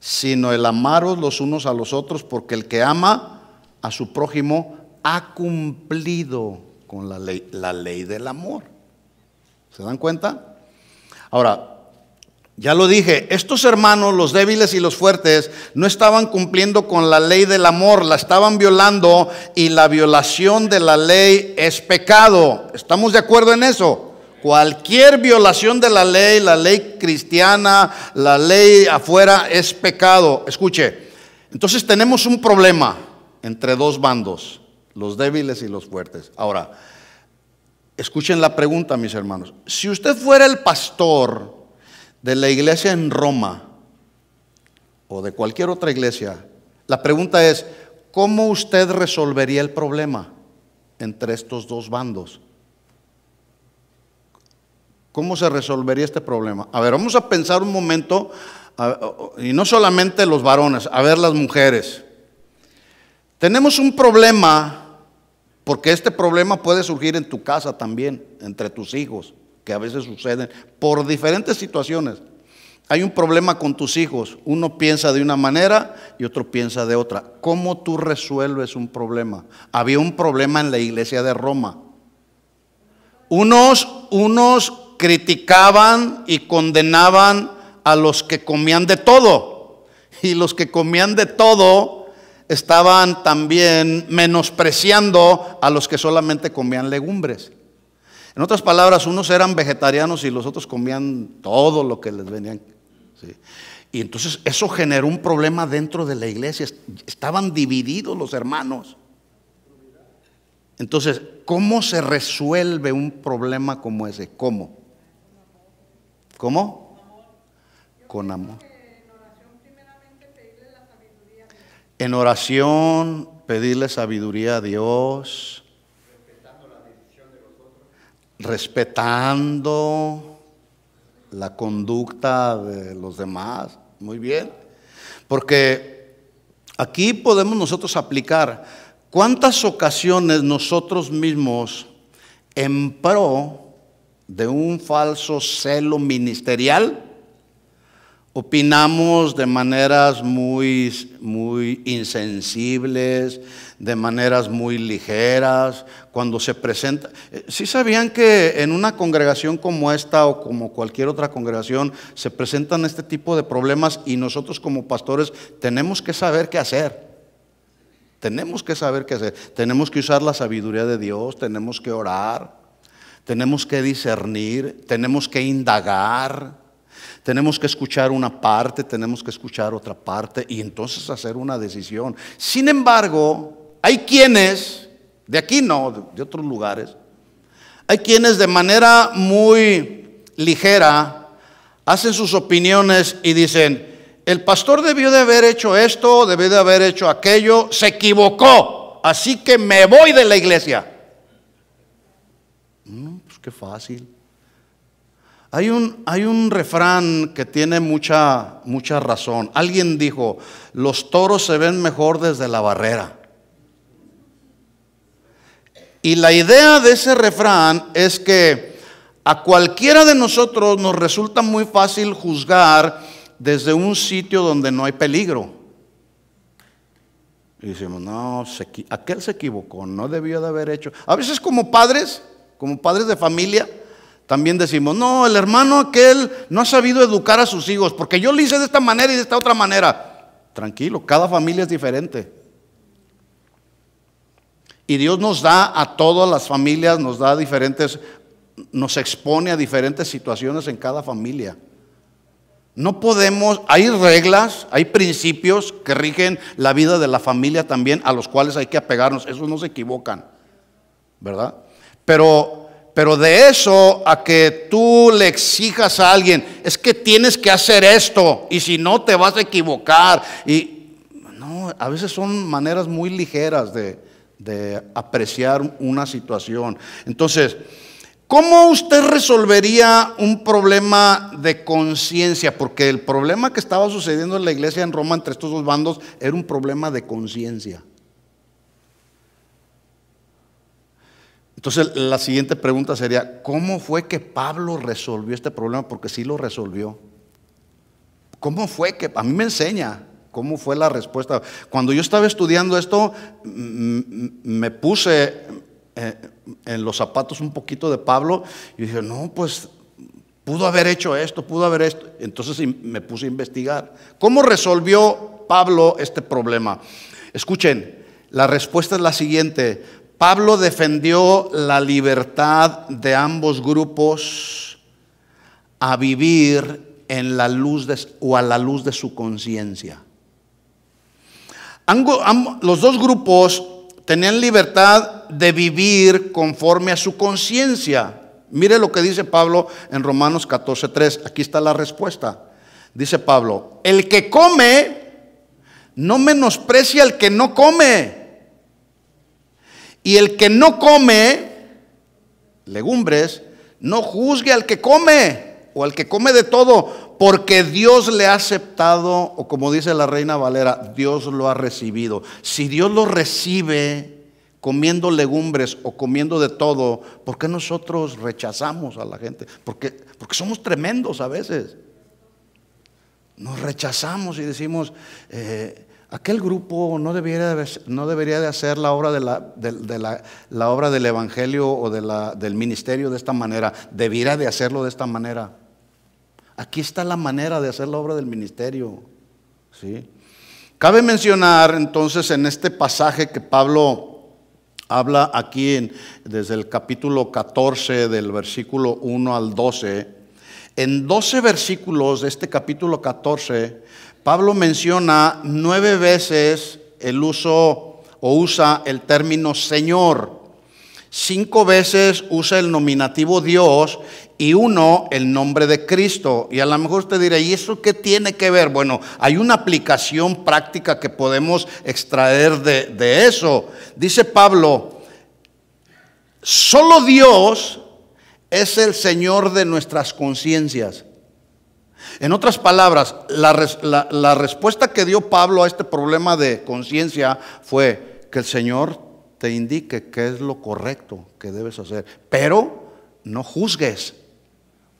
sino el amaros los unos a los otros, porque el que ama a su prójimo ha cumplido con la ley, la ley del amor. ¿Se dan cuenta? Ahora, ya lo dije, estos hermanos, los débiles y los fuertes, no estaban cumpliendo con la ley del amor, la estaban violando y la violación de la ley es pecado. ¿Estamos de acuerdo en eso? Cualquier violación de la ley, la ley cristiana, la ley afuera, es pecado. Escuche, entonces tenemos un problema entre dos bandos, los débiles y los fuertes. Ahora, escuchen la pregunta, mis hermanos. Si usted fuera el pastor de la iglesia en Roma o de cualquier otra iglesia, la pregunta es, ¿cómo usted resolvería el problema entre estos dos bandos? ¿Cómo se resolvería este problema? A ver, vamos a pensar un momento, y no solamente los varones, a ver las mujeres. Tenemos un problema, porque este problema puede surgir en tu casa también, entre tus hijos, que a veces suceden por diferentes situaciones. Hay un problema con tus hijos, uno piensa de una manera y otro piensa de otra. ¿Cómo tú resuelves un problema? Había un problema en la iglesia de Roma. Unos, unos criticaban y condenaban a los que comían de todo. Y los que comían de todo estaban también menospreciando a los que solamente comían legumbres. En otras palabras, unos eran vegetarianos y los otros comían todo lo que les venían. Y entonces eso generó un problema dentro de la iglesia. Estaban divididos los hermanos. Entonces, ¿cómo se resuelve un problema como ese? ¿Cómo? ¿Cómo? Con amor. En oración, pedirle sabiduría a Dios. Respetando la conducta de los demás. Muy bien. Porque aquí podemos nosotros aplicar cuántas ocasiones nosotros mismos en pro de un falso celo ministerial, opinamos de maneras muy, muy insensibles, de maneras muy ligeras, cuando se presenta... Eh, ¿Sí sabían que en una congregación como esta o como cualquier otra congregación se presentan este tipo de problemas y nosotros como pastores tenemos que saber qué hacer? Tenemos que saber qué hacer, tenemos que usar la sabiduría de Dios, tenemos que orar. Tenemos que discernir, tenemos que indagar, tenemos que escuchar una parte, tenemos que escuchar otra parte y entonces hacer una decisión. Sin embargo, hay quienes, de aquí no, de otros lugares, hay quienes de manera muy ligera hacen sus opiniones y dicen, el pastor debió de haber hecho esto, debió de haber hecho aquello, se equivocó, así que me voy de la iglesia qué fácil. Hay un, hay un, refrán que tiene mucha, mucha razón. Alguien dijo, los toros se ven mejor desde la barrera. Y la idea de ese refrán es que a cualquiera de nosotros nos resulta muy fácil juzgar desde un sitio donde no hay peligro. Y decimos, no, aquel se equivocó, no debió de haber hecho. A veces como padres como padres de familia, también decimos, no, el hermano aquel no ha sabido educar a sus hijos, porque yo lo hice de esta manera y de esta otra manera. Tranquilo, cada familia es diferente. Y Dios nos da a todas las familias, nos da diferentes, nos expone a diferentes situaciones en cada familia. No podemos, hay reglas, hay principios que rigen la vida de la familia también, a los cuales hay que apegarnos, esos no se equivocan, ¿verdad? Pero, pero de eso a que tú le exijas a alguien, es que tienes que hacer esto y si no te vas a equivocar. Y no, a veces son maneras muy ligeras de, de apreciar una situación. Entonces, ¿Cómo usted resolvería un problema de conciencia? Porque el problema que estaba sucediendo en la iglesia en Roma entre estos dos bandos era un problema de conciencia. Entonces la siguiente pregunta sería, ¿cómo fue que Pablo resolvió este problema? Porque sí lo resolvió. ¿Cómo fue que, a mí me enseña, cómo fue la respuesta? Cuando yo estaba estudiando esto, mm, mm, me puse eh, en los zapatos un poquito de Pablo y dije, no, pues pudo haber hecho esto, pudo haber esto. Entonces me puse a investigar. ¿Cómo resolvió Pablo este problema? Escuchen, la respuesta es la siguiente. Pablo defendió la libertad de ambos grupos a vivir en la luz de, o a la luz de su conciencia. Los dos grupos tenían libertad de vivir conforme a su conciencia. Mire lo que dice Pablo en Romanos 14:3. Aquí está la respuesta. Dice Pablo, el que come no menosprecia al que no come. Y el que no come legumbres, no juzgue al que come o al que come de todo, porque Dios le ha aceptado, o como dice la reina Valera, Dios lo ha recibido. Si Dios lo recibe comiendo legumbres o comiendo de todo, ¿por qué nosotros rechazamos a la gente? Porque, porque somos tremendos a veces. Nos rechazamos y decimos, eh, aquel grupo no debería, no debería de hacer la obra, de la, obra del Evangelio o de la, del ministerio de esta manera, debiera de hacerlo de esta manera. Aquí está la manera de hacer la obra del ministerio. ¿sí? Cabe mencionar entonces en este pasaje que Pablo habla aquí desde el capítulo 14 del versículo 1 al 12. En 12 versículos de este capítulo 14, Pablo menciona nueve veces el uso o usa el término Señor. Cinco veces usa el nominativo Dios y uno el nombre de Cristo. Y a lo mejor usted dirá, ¿y eso qué tiene que ver? Bueno, hay una aplicación práctica que podemos extraer de, de eso. Dice Pablo, solo Dios es el Señor de nuestras conciencias. En otras palabras, la, respuesta que dio Pablo a este problema de conciencia fue que el Señor te indique qué es lo correcto que debes hacer, pero no juzgues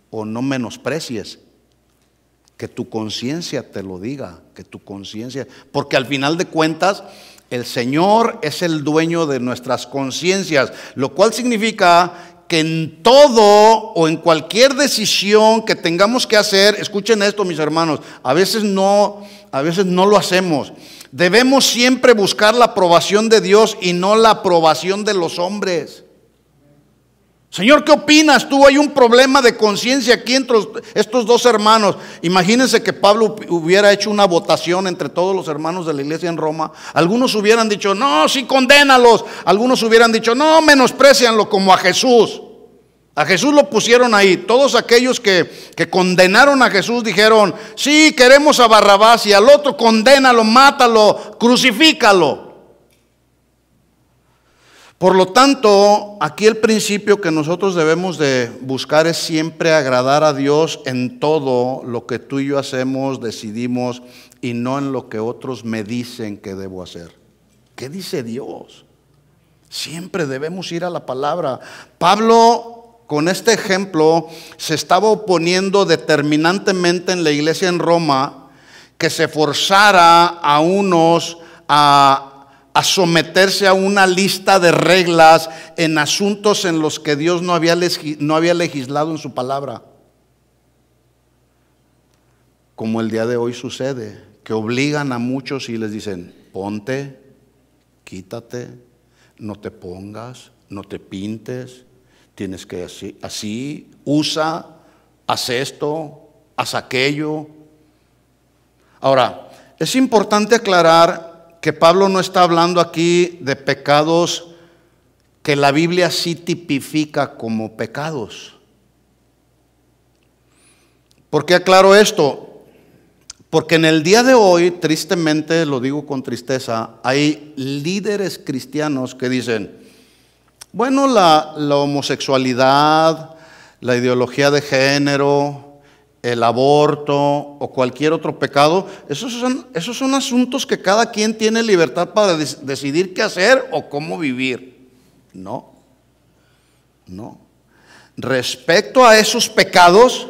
o no menosprecies. Que tu conciencia te lo diga, que tu conciencia, porque al final de cuentas el Señor es el dueño de nuestras conciencias, lo cual significa que en todo o en cualquier decisión que tengamos que hacer, escuchen esto mis hermanos, a veces no, a veces no lo hacemos. Debemos siempre buscar la aprobación de Dios y no la aprobación de los hombres. Señor, ¿qué opinas tú? Hay un problema de conciencia aquí entre estos dos hermanos. Imagínense que Pablo hubiera hecho una votación entre todos los hermanos de la iglesia en Roma. Algunos hubieran dicho, no, sí, condénalos. Algunos hubieran dicho, no, menosprecianlo como a Jesús. A Jesús lo pusieron ahí. Todos aquellos que, condenaron a Jesús dijeron, sí, queremos a Barrabás y al otro, condénalo, mátalo, crucifícalo. Por lo tanto, aquí el principio que nosotros debemos de buscar es siempre agradar a Dios en todo lo que tú y yo hacemos, decidimos, y no en lo que otros me dicen que debo hacer. ¿Qué dice Dios? Siempre debemos ir a la palabra. Pablo, con este ejemplo, se estaba oponiendo determinantemente en la iglesia en Roma que se forzara a unos a a someterse a una lista de reglas en asuntos en los que Dios no había, no había legislado en su palabra. Como el día de hoy sucede, que obligan a muchos y les dicen, ponte, quítate, no te pongas, no te pintes, tienes que así, así usa, haz esto, haz aquello. Ahora, es importante aclarar que Pablo no está hablando aquí de pecados que la Biblia sí tipifica como pecados. ¿Por qué aclaro esto? Porque en el día de hoy, tristemente, lo digo con tristeza, hay líderes cristianos que dicen, bueno, la, la homosexualidad, la ideología de género, el aborto o cualquier otro pecado, esos son, asuntos que cada quien tiene libertad para decidir qué hacer o cómo vivir. No, no. Respecto a esos pecados,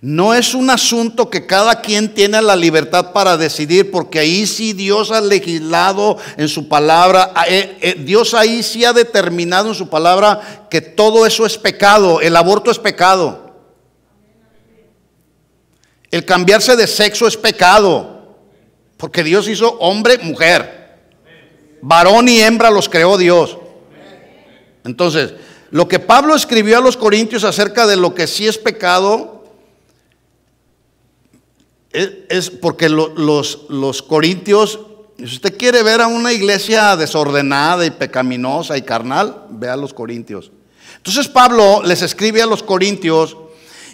no es un asunto que cada quien tiene la libertad para decidir, porque ahí sí Dios ha legislado en su palabra, eh, eh, Dios ahí sí ha determinado en su palabra que todo eso es pecado, el aborto es pecado, el cambiarse de sexo es pecado, porque Dios hizo hombre, mujer. Varón y hembra los creó Dios. Entonces, lo que Pablo escribió a los corintios acerca de lo que sí es pecado, e, es, porque los, los corintios, si usted quiere ver a una iglesia desordenada y pecaminosa y carnal, vea a los corintios. Entonces Pablo les escribe a los corintios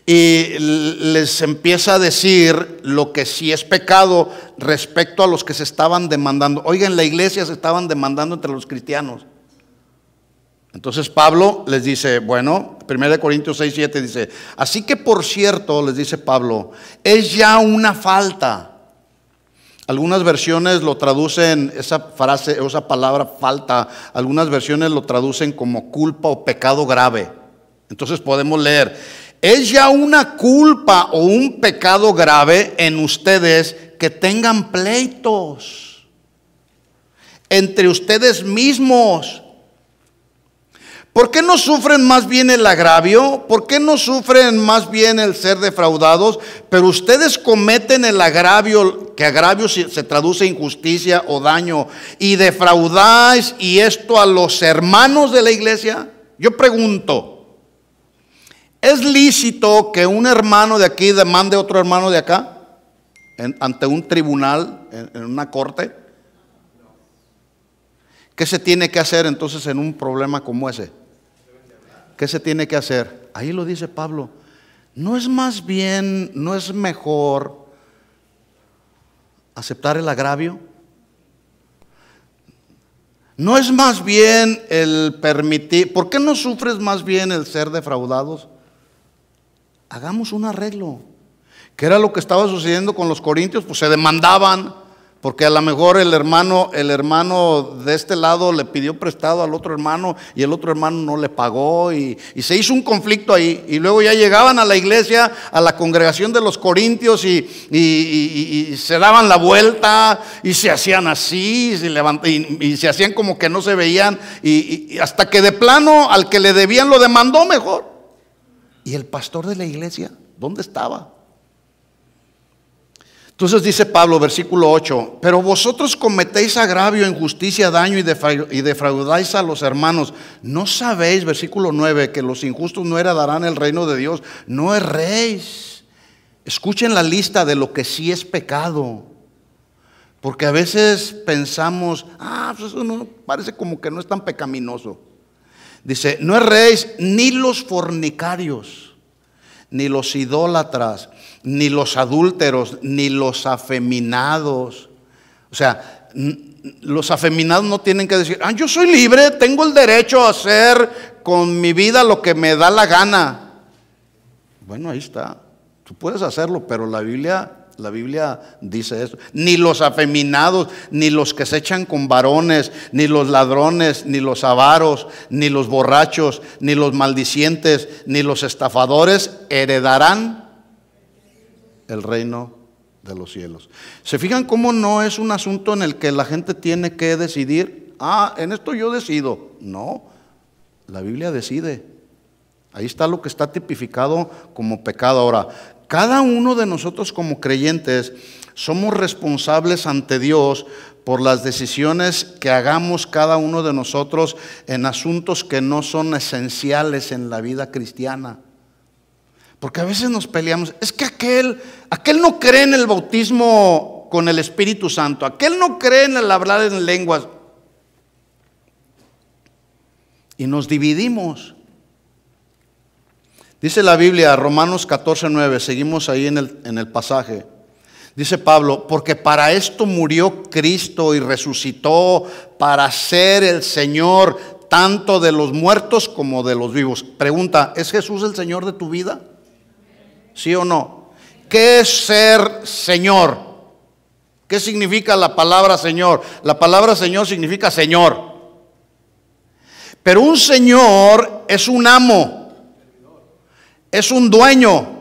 y les empieza a decir lo que sí es pecado respecto a los que se estaban demandando. Oigan, la iglesia se estaban demandando entre los cristianos. Entonces Pablo les dice, bueno, 1 Corintios 6, 7 dice, así que por cierto, les dice Pablo, es ya una falta. Algunas versiones lo traducen, esa frase, esa palabra falta, algunas versiones lo traducen como culpa o pecado grave. Entonces podemos leer, ¿Es ya una culpa o un pecado grave en ustedes que tengan pleitos entre ustedes mismos? ¿Por qué no sufren más bien el agravio? ¿Por qué no sufren más bien el ser defraudados? Pero ustedes cometen el agravio, que agravio se traduce injusticia o daño, y defraudáis y esto a los hermanos de la iglesia. Yo pregunto, ¿Es lícito que un hermano de aquí demande a otro hermano de acá? ante un tribunal, en una corte. ¿Qué se tiene que hacer entonces en un problema como ese? ¿Qué se tiene que hacer? Ahí lo dice Pablo. ¿No es más bien, no es mejor aceptar el agravio? ¿No es más bien el permitir, por qué no sufres más bien el ser defraudados? hagamos un arreglo. ¿Qué era lo que estaba sucediendo con los corintios? Pues se demandaban, porque a lo mejor el hermano, el hermano de este lado le pidió prestado al otro hermano y el otro hermano no le pagó y, se hizo un conflicto ahí. Y luego ya llegaban a la iglesia, a la congregación de los corintios y, se daban la vuelta y se hacían así y se, y, se hacían como que no se veían y hasta que de plano al que le debían lo demandó mejor. ¿Y el pastor de la iglesia? ¿Dónde estaba? Entonces dice Pablo, versículo 8, pero vosotros cometéis agravio, injusticia, daño y defraudáis a los hermanos. ¿No sabéis, versículo 9, que los injustos no heredarán el reino de Dios? No erréis. Escuchen la lista de lo que sí es pecado. Porque a veces pensamos, ah, pues eso no, parece como que no es tan pecaminoso. Dice, no erréis ni los fornicarios, ni los idólatras, ni los adúlteros, ni los afeminados. O sea, los afeminados no tienen que decir, ah, yo soy libre, tengo el derecho a hacer con mi vida lo que me da la gana. Bueno, ahí está. Tú puedes hacerlo, pero la Biblia la Biblia dice esto: Ni los afeminados, ni los que se echan con varones, ni los ladrones, ni los avaros, ni los borrachos, ni los maldicientes, ni los estafadores heredarán el reino de los cielos. ¿Se fijan cómo no es un asunto en el que la gente tiene que decidir? Ah, en esto yo decido. No, la Biblia decide. Ahí está lo que está tipificado como pecado. Ahora, cada uno de nosotros como creyentes somos responsables ante Dios por las decisiones que hagamos cada uno de nosotros en asuntos que no son esenciales en la vida cristiana. Porque a veces nos peleamos, es que aquel, aquel no cree en el bautismo con el Espíritu Santo, aquel no cree en el hablar en lenguas. Y nos dividimos. Dice la Biblia, Romanos 14, 9, seguimos ahí en el, en el pasaje. Dice Pablo, porque para esto murió Cristo y resucitó para ser el Señor tanto de los muertos como de los vivos. Pregunta, ¿es Jesús el Señor de tu vida? ¿Sí o no? ¿Qué es ser Señor? ¿Qué significa la palabra Señor? La palabra Señor significa Señor. Pero un Señor es un amo es un dueño.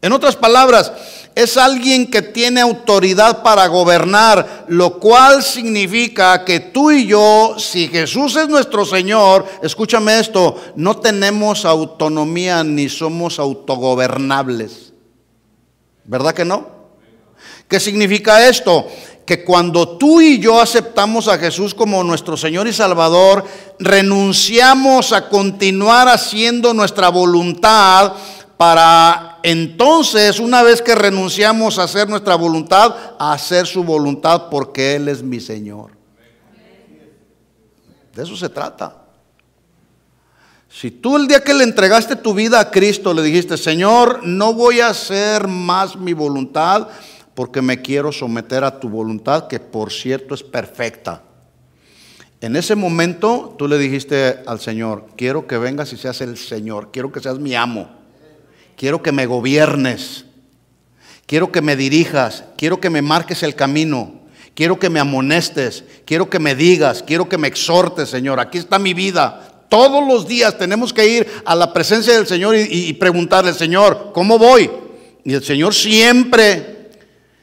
En otras palabras, es alguien que tiene autoridad para gobernar, lo cual significa que tú y yo, si Jesús es nuestro Señor, escúchame esto, no tenemos autonomía ni somos autogobernables. ¿Verdad que no? ¿Qué significa esto? que cuando tú y yo aceptamos a Jesús como nuestro Señor y Salvador, renunciamos a continuar haciendo nuestra voluntad para entonces, una vez que renunciamos a hacer nuestra voluntad, a hacer su voluntad porque Él es mi Señor. De eso se trata. Si tú el día que le entregaste tu vida a Cristo le dijiste, Señor, no voy a hacer más mi voluntad, porque me quiero someter a tu voluntad, que por cierto es perfecta. En ese momento tú le dijiste al Señor, quiero que vengas y seas el Señor, quiero que seas mi amo, quiero que me gobiernes, quiero que me dirijas, quiero que me marques el camino, quiero que me amonestes, quiero que me digas, quiero que me exhortes, Señor, aquí está mi vida. Todos los días tenemos que ir a la presencia del Señor y, y preguntarle, Señor, ¿cómo voy? Y el Señor siempre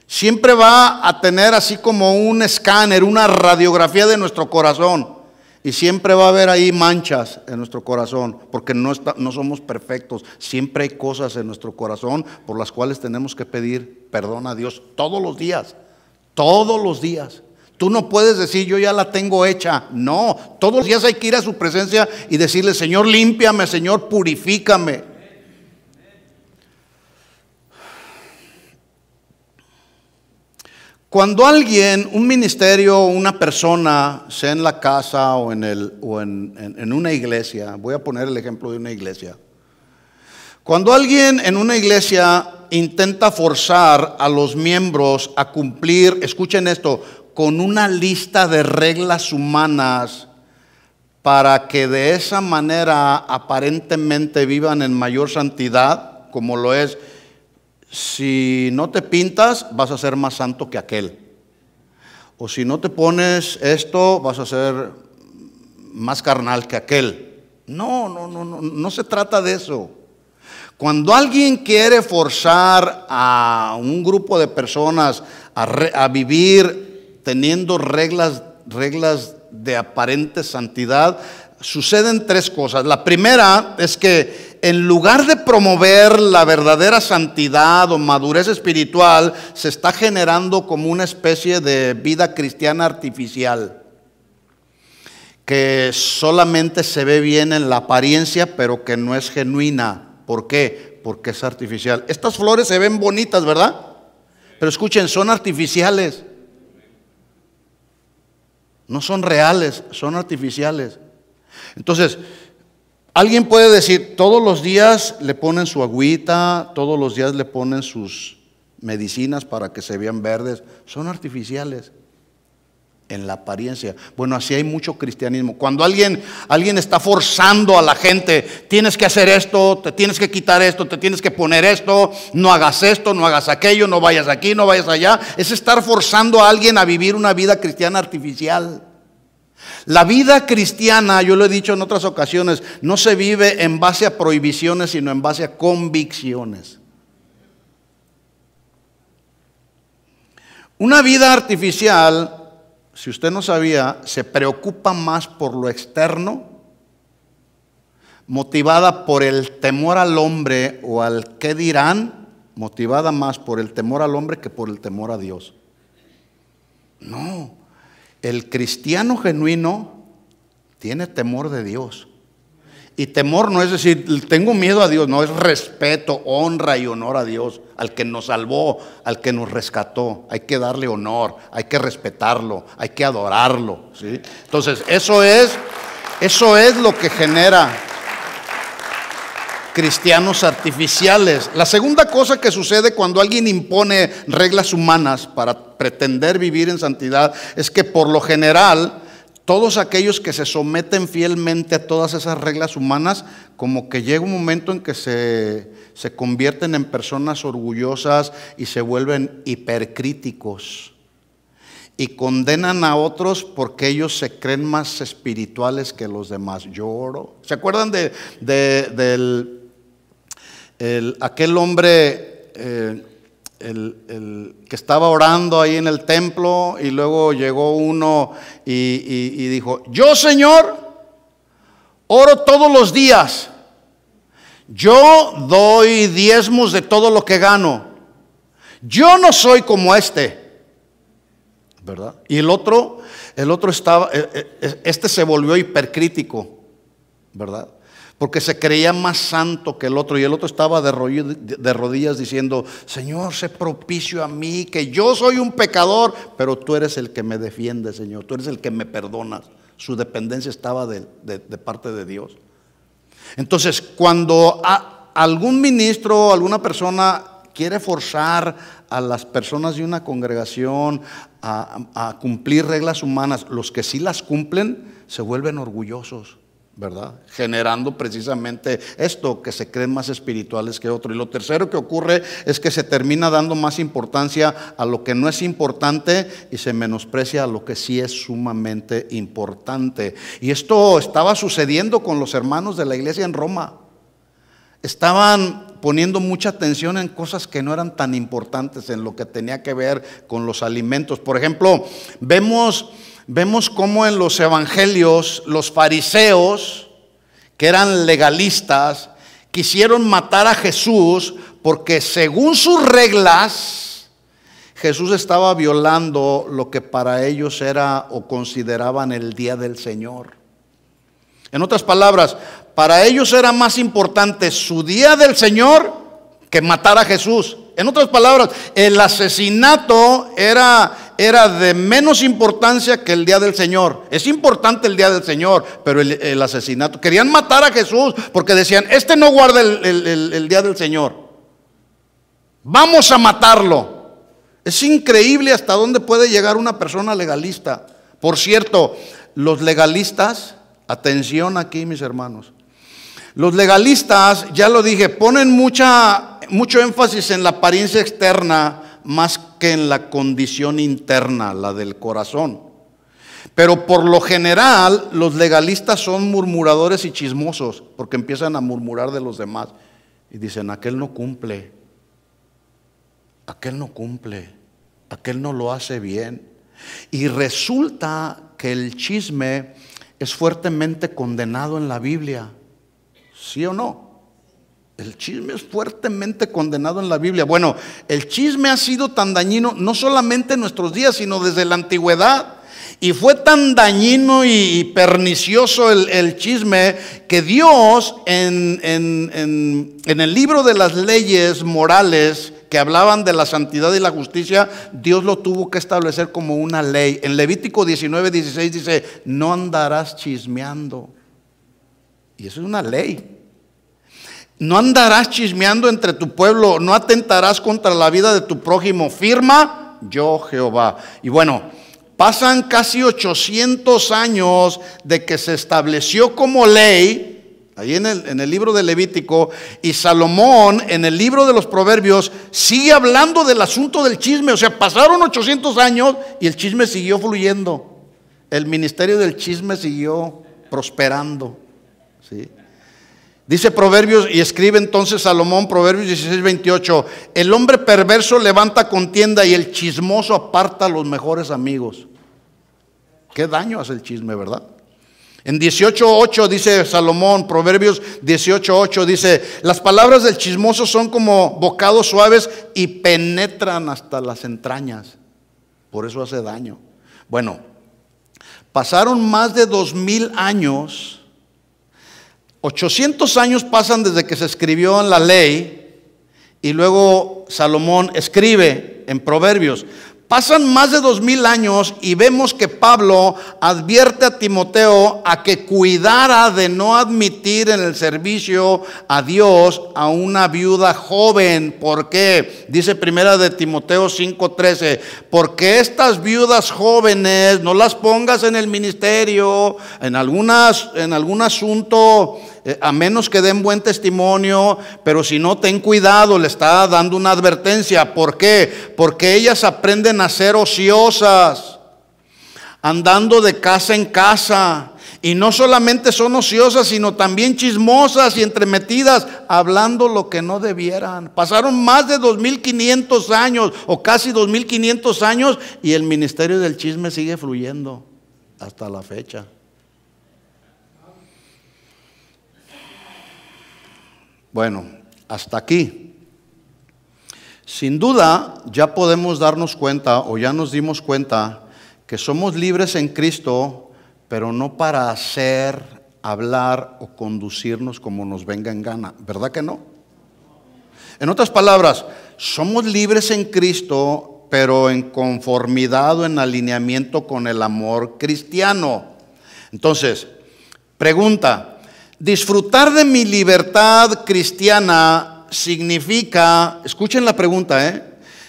Siempre va a tener así como un escáner, una radiografía de nuestro corazón. Y siempre va a haber ahí manchas en nuestro corazón, porque no, está, no somos perfectos. Siempre hay cosas en nuestro corazón por las cuales tenemos que pedir perdón a Dios todos los días. Todos los días. Tú no puedes decir, yo ya la tengo hecha. No, todos los días hay que ir a su presencia y decirle, Señor, límpiame, Señor, purifícame. Cuando alguien, un ministerio, una persona, sea en la casa o, en, el, en, una iglesia, voy a poner el ejemplo de una iglesia, cuando alguien en una iglesia intenta forzar a los miembros a cumplir, escuchen esto, con una lista de reglas humanas para que de esa manera aparentemente vivan en mayor santidad, como lo es si no te pintas, vas a ser más santo que aquel. O si no te pones esto, vas a ser más carnal que aquel. No, no, no, no, no se trata de eso. Cuando alguien quiere forzar a un grupo de personas a, vivir teniendo reglas, reglas de aparente santidad, suceden tres cosas. La primera es que en lugar de promover la verdadera santidad o madurez espiritual, se está generando como una especie de vida cristiana artificial que solamente se ve bien en la apariencia, pero que no es genuina. ¿Por qué? Porque es artificial. Estas flores se ven bonitas, ¿verdad? Pero escuchen, son artificiales. No son reales, son artificiales. Entonces, Alguien puede decir, todos los días le ponen su agüita, todos los días le ponen sus medicinas para que se vean verdes. Son artificiales en la apariencia. Bueno, así hay mucho cristianismo. Cuando alguien, alguien está forzando a la gente, tienes que hacer esto, te tienes que quitar esto, te tienes que poner esto, no hagas esto, no hagas aquello, no vayas aquí, no vayas allá, es estar forzando a alguien a vivir una vida cristiana artificial. La vida cristiana, yo lo he dicho en otras ocasiones, no se vive en base a prohibiciones, sino en base a convicciones. Una vida artificial, si usted no sabía, se preocupa más por lo externo, motivada por el temor al hombre o al qué dirán, motivada más por el temor al hombre que por el temor a Dios. No, el cristiano genuino tiene temor de Dios. Y temor no es decir, tengo miedo a Dios, no es respeto, honra y honor a Dios, al que nos salvó, al que nos rescató. Hay que darle honor, hay que respetarlo, hay que adorarlo. Entonces, eso es, eso es lo que genera cristianos artificiales. La segunda cosa que sucede cuando alguien impone reglas humanas para pretender vivir en santidad es que por lo general todos aquellos que se someten fielmente a todas esas reglas humanas, como que llega un momento en que se, se convierten en personas orgullosas y se vuelven hipercríticos y condenan a otros porque ellos se creen más espirituales que los demás. Lloro. ¿Se acuerdan de, del el, aquel hombre eh, el, que estaba orando ahí en el templo y luego llegó uno y, dijo, yo Señor, oro todos los días, yo doy diezmos de todo lo que gano, yo no soy como este. ¿verdad? Y el otro, el otro estaba, eh, eh, este se volvió hipercrítico, ¿verdad? porque se creía más santo que el otro y el otro estaba de, rodillas, diciendo, Señor, sé propicio a mí, que yo soy un pecador, pero tú eres el que me defiende, Señor, tú eres el que me perdonas. Su dependencia estaba de, parte de Dios. Entonces, cuando algún ministro, alguna persona quiere forzar a las personas de una congregación a, cumplir reglas humanas, los que sí las cumplen se vuelven orgullosos. ¿verdad? Generando precisamente esto, que se creen más espirituales que otro. Y lo tercero que ocurre es que se termina dando más importancia a lo que no es importante y se menosprecia a lo que sí es sumamente importante. Y esto estaba sucediendo con los hermanos de la iglesia en Roma. Estaban poniendo mucha atención en cosas que no eran tan importantes, en lo que tenía que ver con los alimentos. Por ejemplo, vemos vemos cómo en los evangelios los fariseos, que eran legalistas, quisieron matar a Jesús porque según sus reglas, Jesús estaba violando lo que para ellos era o consideraban el día del Señor. En otras palabras, para ellos era más importante su día del Señor que matar a Jesús. En otras palabras, el asesinato era era de menos importancia que el día del Señor. Es importante el día del Señor, pero el, asesinato. Querían matar a Jesús porque decían, este no guarda el, día del Señor. Vamos a matarlo. Es increíble hasta dónde puede llegar una persona legalista. Por cierto, los legalistas, atención aquí mis hermanos, los legalistas, ya lo dije, ponen mucha, mucho énfasis en la apariencia externa más que en la condición interna, la del corazón. Pero por lo general los legalistas son murmuradores y chismosos, porque empiezan a murmurar de los demás y dicen, aquel no cumple, aquel no cumple, aquel no lo hace bien. Y resulta que el chisme es fuertemente condenado en la Biblia, ¿sí o no? El chisme es fuertemente condenado en la Biblia. Bueno, el chisme ha sido tan dañino no solamente en nuestros días, sino desde la antigüedad. Y fue tan dañino y pernicioso el, chisme que Dios en, en el libro de las leyes morales que hablaban de la santidad y la justicia, Dios lo tuvo que establecer como una ley. En Levítico 19, 16 dice, no andarás chismeando. Y eso es una ley. No andarás chismeando entre tu pueblo, no atentarás contra la vida de tu prójimo. Firma yo Jehová. Y bueno, pasan casi 800 años de que se estableció como ley, ahí en el, libro de Levítico, y Salomón en el libro de los Proverbios sigue hablando del asunto del chisme. O sea, pasaron 800 años y el chisme siguió fluyendo. El ministerio del chisme siguió prosperando. ¿sí? Dice Proverbios y escribe entonces Salomón, Proverbios 16, 28, el hombre perverso levanta contienda y el chismoso aparta a los mejores amigos. Qué daño hace el chisme, ¿verdad? En 18.8 dice Salomón, Proverbios 18.8 dice, las palabras del chismoso son como bocados suaves y penetran hasta las entrañas. Por eso hace daño. Bueno, pasaron más de dos mil años 800 años pasan desde que se escribió en la ley y luego Salomón escribe en Proverbios. Pasan más de dos mil años y vemos que Pablo advierte a Timoteo a que cuidara de no admitir en el servicio a Dios a una viuda joven. ¿Por qué? Dice primera de Timoteo 5:13, porque estas viudas jóvenes no las pongas en el ministerio, en, algunas, en algún asunto eh, a menos que den buen testimonio, pero si no, ten cuidado, le está dando una advertencia. ¿Por qué? Porque ellas aprenden a ser ociosas, andando de casa en casa. Y no solamente son ociosas, sino también chismosas y entremetidas, hablando lo que no debieran. Pasaron más de 2.500 años o casi 2.500 años y el ministerio del chisme sigue fluyendo hasta la fecha. Bueno, hasta aquí. Sin duda, ya podemos darnos cuenta o ya nos dimos cuenta que somos libres en Cristo, pero no para hacer, hablar o conducirnos como nos venga en gana, ¿verdad que no? En otras palabras, somos libres en Cristo, pero en conformidad o en alineamiento con el amor cristiano. Entonces, pregunta, Disfrutar de mi libertad cristiana significa, escuchen la pregunta, ¿eh?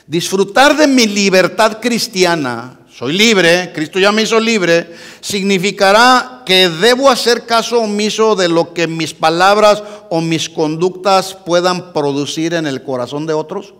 Disfrutar de mi libertad cristiana, soy libre, Cristo ya me hizo libre, significará que debo hacer caso omiso de lo que mis palabras o mis conductas puedan producir en el corazón de otros.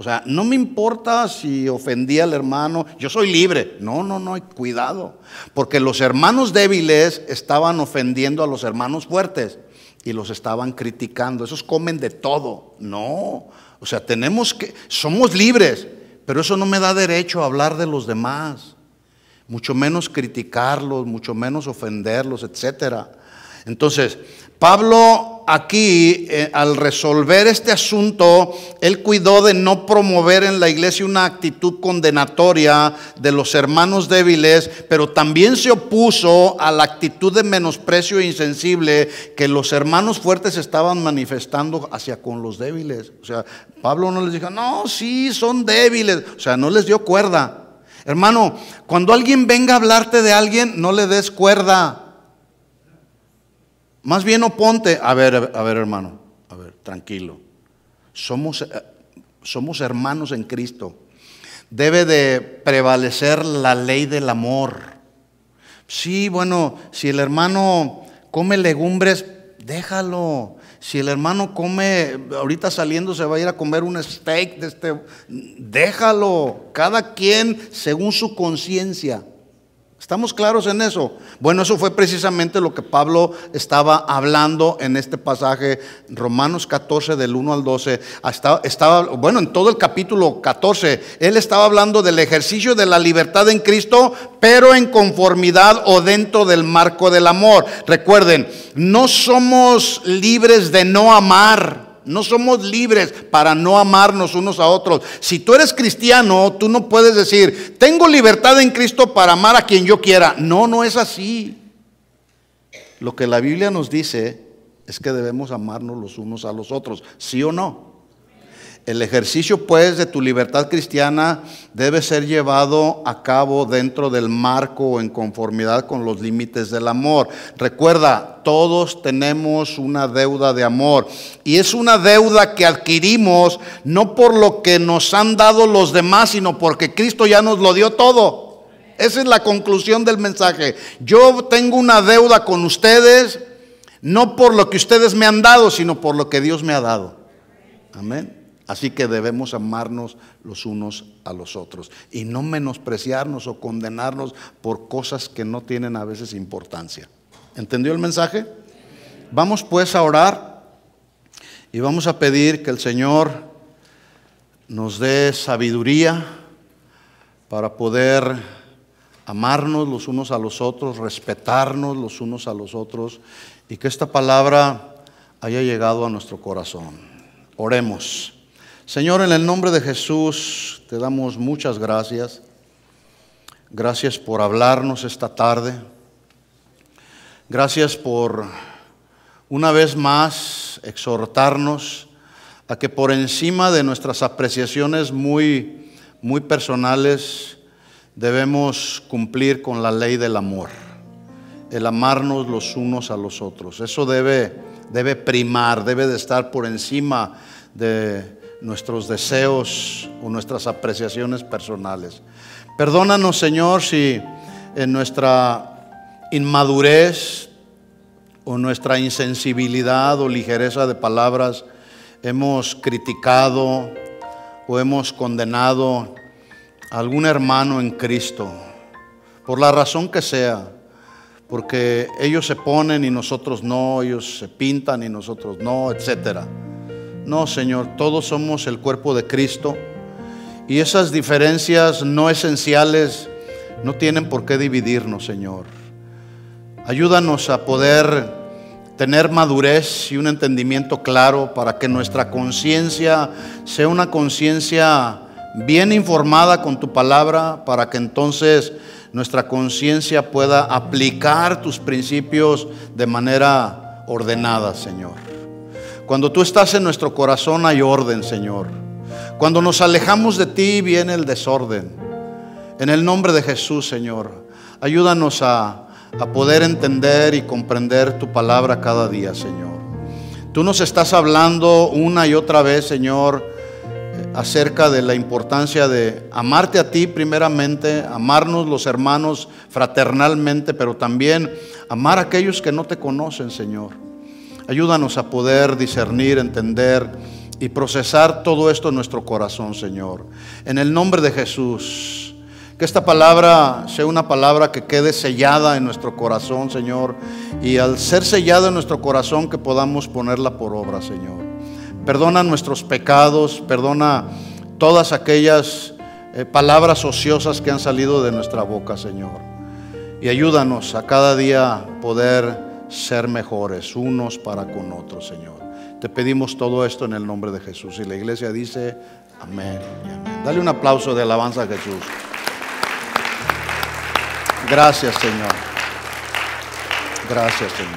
O sea, no me importa si ofendí al hermano, yo soy libre. No, no, no, cuidado. Porque los hermanos débiles estaban ofendiendo a los hermanos fuertes y los estaban criticando. Esos comen de todo. No, o sea, tenemos que, somos libres, pero eso no me da derecho a hablar de los demás, mucho menos criticarlos, mucho menos ofenderlos, etcétera. Entonces, Pablo aquí, eh, al resolver este asunto, él cuidó de no promover en la iglesia una actitud condenatoria de los hermanos débiles, pero también se opuso a la actitud de menosprecio e insensible que los hermanos fuertes estaban manifestando hacia con los débiles. O sea, Pablo no les dijo, no, sí, son débiles. O sea, no les dio cuerda. Hermano, cuando alguien venga a hablarte de alguien, no le des cuerda. Más bien no ponte, a ver, a ver hermano, a ver, tranquilo. Somos, eh, somos hermanos en Cristo. Debe de prevalecer la ley del amor. Sí, bueno, si el hermano come legumbres, déjalo. Si el hermano come, ahorita saliendo se va a ir a comer un steak, de este, déjalo. Cada quien según su conciencia. ¿Estamos claros en eso? Bueno, eso fue precisamente lo que Pablo estaba hablando en este pasaje, Romanos 14 del 1 al 12. Ah, estaba, bueno, en todo el capítulo 14, él estaba hablando del ejercicio de la libertad en Cristo, pero en conformidad o dentro del marco del amor. Recuerden, no somos libres de no amar. No somos libres para no amarnos unos a otros. Si tú eres cristiano, tú no puedes decir, tengo libertad en Cristo para amar a quien yo quiera. No, no es así. Lo que la Biblia nos dice es que debemos amarnos los unos a los otros, ¿sí o no? El ejercicio, pues, de tu libertad cristiana debe ser llevado a cabo dentro del marco en conformidad con los límites del amor. Recuerda, todos tenemos una deuda de amor y es una deuda que adquirimos no por lo que nos han dado los demás, sino porque Cristo ya nos lo dio todo. Esa es la conclusión del mensaje. Yo tengo una deuda con ustedes, no por lo que ustedes me han dado, sino por lo que Dios me ha dado. Amén. Así que debemos amarnos los unos a los otros y no menospreciarnos o condenarnos por cosas que no tienen a veces importancia. ¿Entendió el mensaje? Vamos pues a orar y vamos a pedir que el Señor nos dé sabiduría para poder amarnos los unos a los otros, respetarnos los unos a los otros y que esta palabra haya llegado a nuestro corazón. Oremos. Señor, en el nombre de Jesús te damos muchas gracias. Gracias por hablarnos esta tarde. Gracias por una vez más exhortarnos a que por encima de nuestras apreciaciones muy muy personales debemos cumplir con la ley del amor. El amarnos los unos a los otros. Eso debe debe primar, debe de estar por encima de nuestros deseos o nuestras apreciaciones personales. Perdónanos, Señor, si en nuestra inmadurez o nuestra insensibilidad o ligereza de palabras hemos criticado o hemos condenado a algún hermano en Cristo, por la razón que sea, porque ellos se ponen y nosotros no, ellos se pintan y nosotros no, etcétera. No, Señor, todos somos el cuerpo de Cristo y esas diferencias no esenciales no tienen por qué dividirnos, Señor. Ayúdanos a poder tener madurez y un entendimiento claro para que nuestra conciencia sea una conciencia bien informada con tu palabra, para que entonces nuestra conciencia pueda aplicar tus principios de manera ordenada, Señor. Cuando tú estás en nuestro corazón hay orden, Señor. Cuando nos alejamos de ti viene el desorden. En el nombre de Jesús, Señor, ayúdanos a, poder entender y comprender tu palabra cada día, Señor. Tú nos estás hablando una y otra vez, Señor, acerca de la importancia de amarte a ti primeramente, amarnos los hermanos fraternalmente, pero también amar a aquellos que no te conocen, Señor. Ayúdanos a poder discernir, entender y procesar todo esto en nuestro corazón, Señor. En el nombre de Jesús. Que esta palabra sea una palabra que quede sellada en nuestro corazón, Señor. Y al ser sellada en nuestro corazón, que podamos ponerla por obra, Señor. Perdona nuestros pecados, perdona todas aquellas eh, palabras ociosas que han salido de nuestra boca, Señor. Y ayúdanos a cada día poder ser mejores unos para con otros, Señor. Te pedimos todo esto en el nombre de Jesús. Y la iglesia dice, amén. Dale un aplauso de alabanza a Jesús. Gracias, Señor. Gracias, Señor.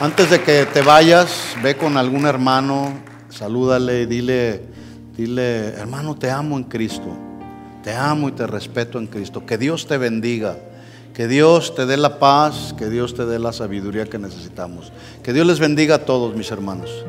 Antes de que te vayas, ve con algún hermano, salúdale y dile, dile, hermano, te amo en Cristo. Te amo y te respeto en Cristo. Que Dios te bendiga. Que Dios te dé la paz, que Dios te dé la sabiduría que necesitamos. Que Dios les bendiga a todos, mis hermanos.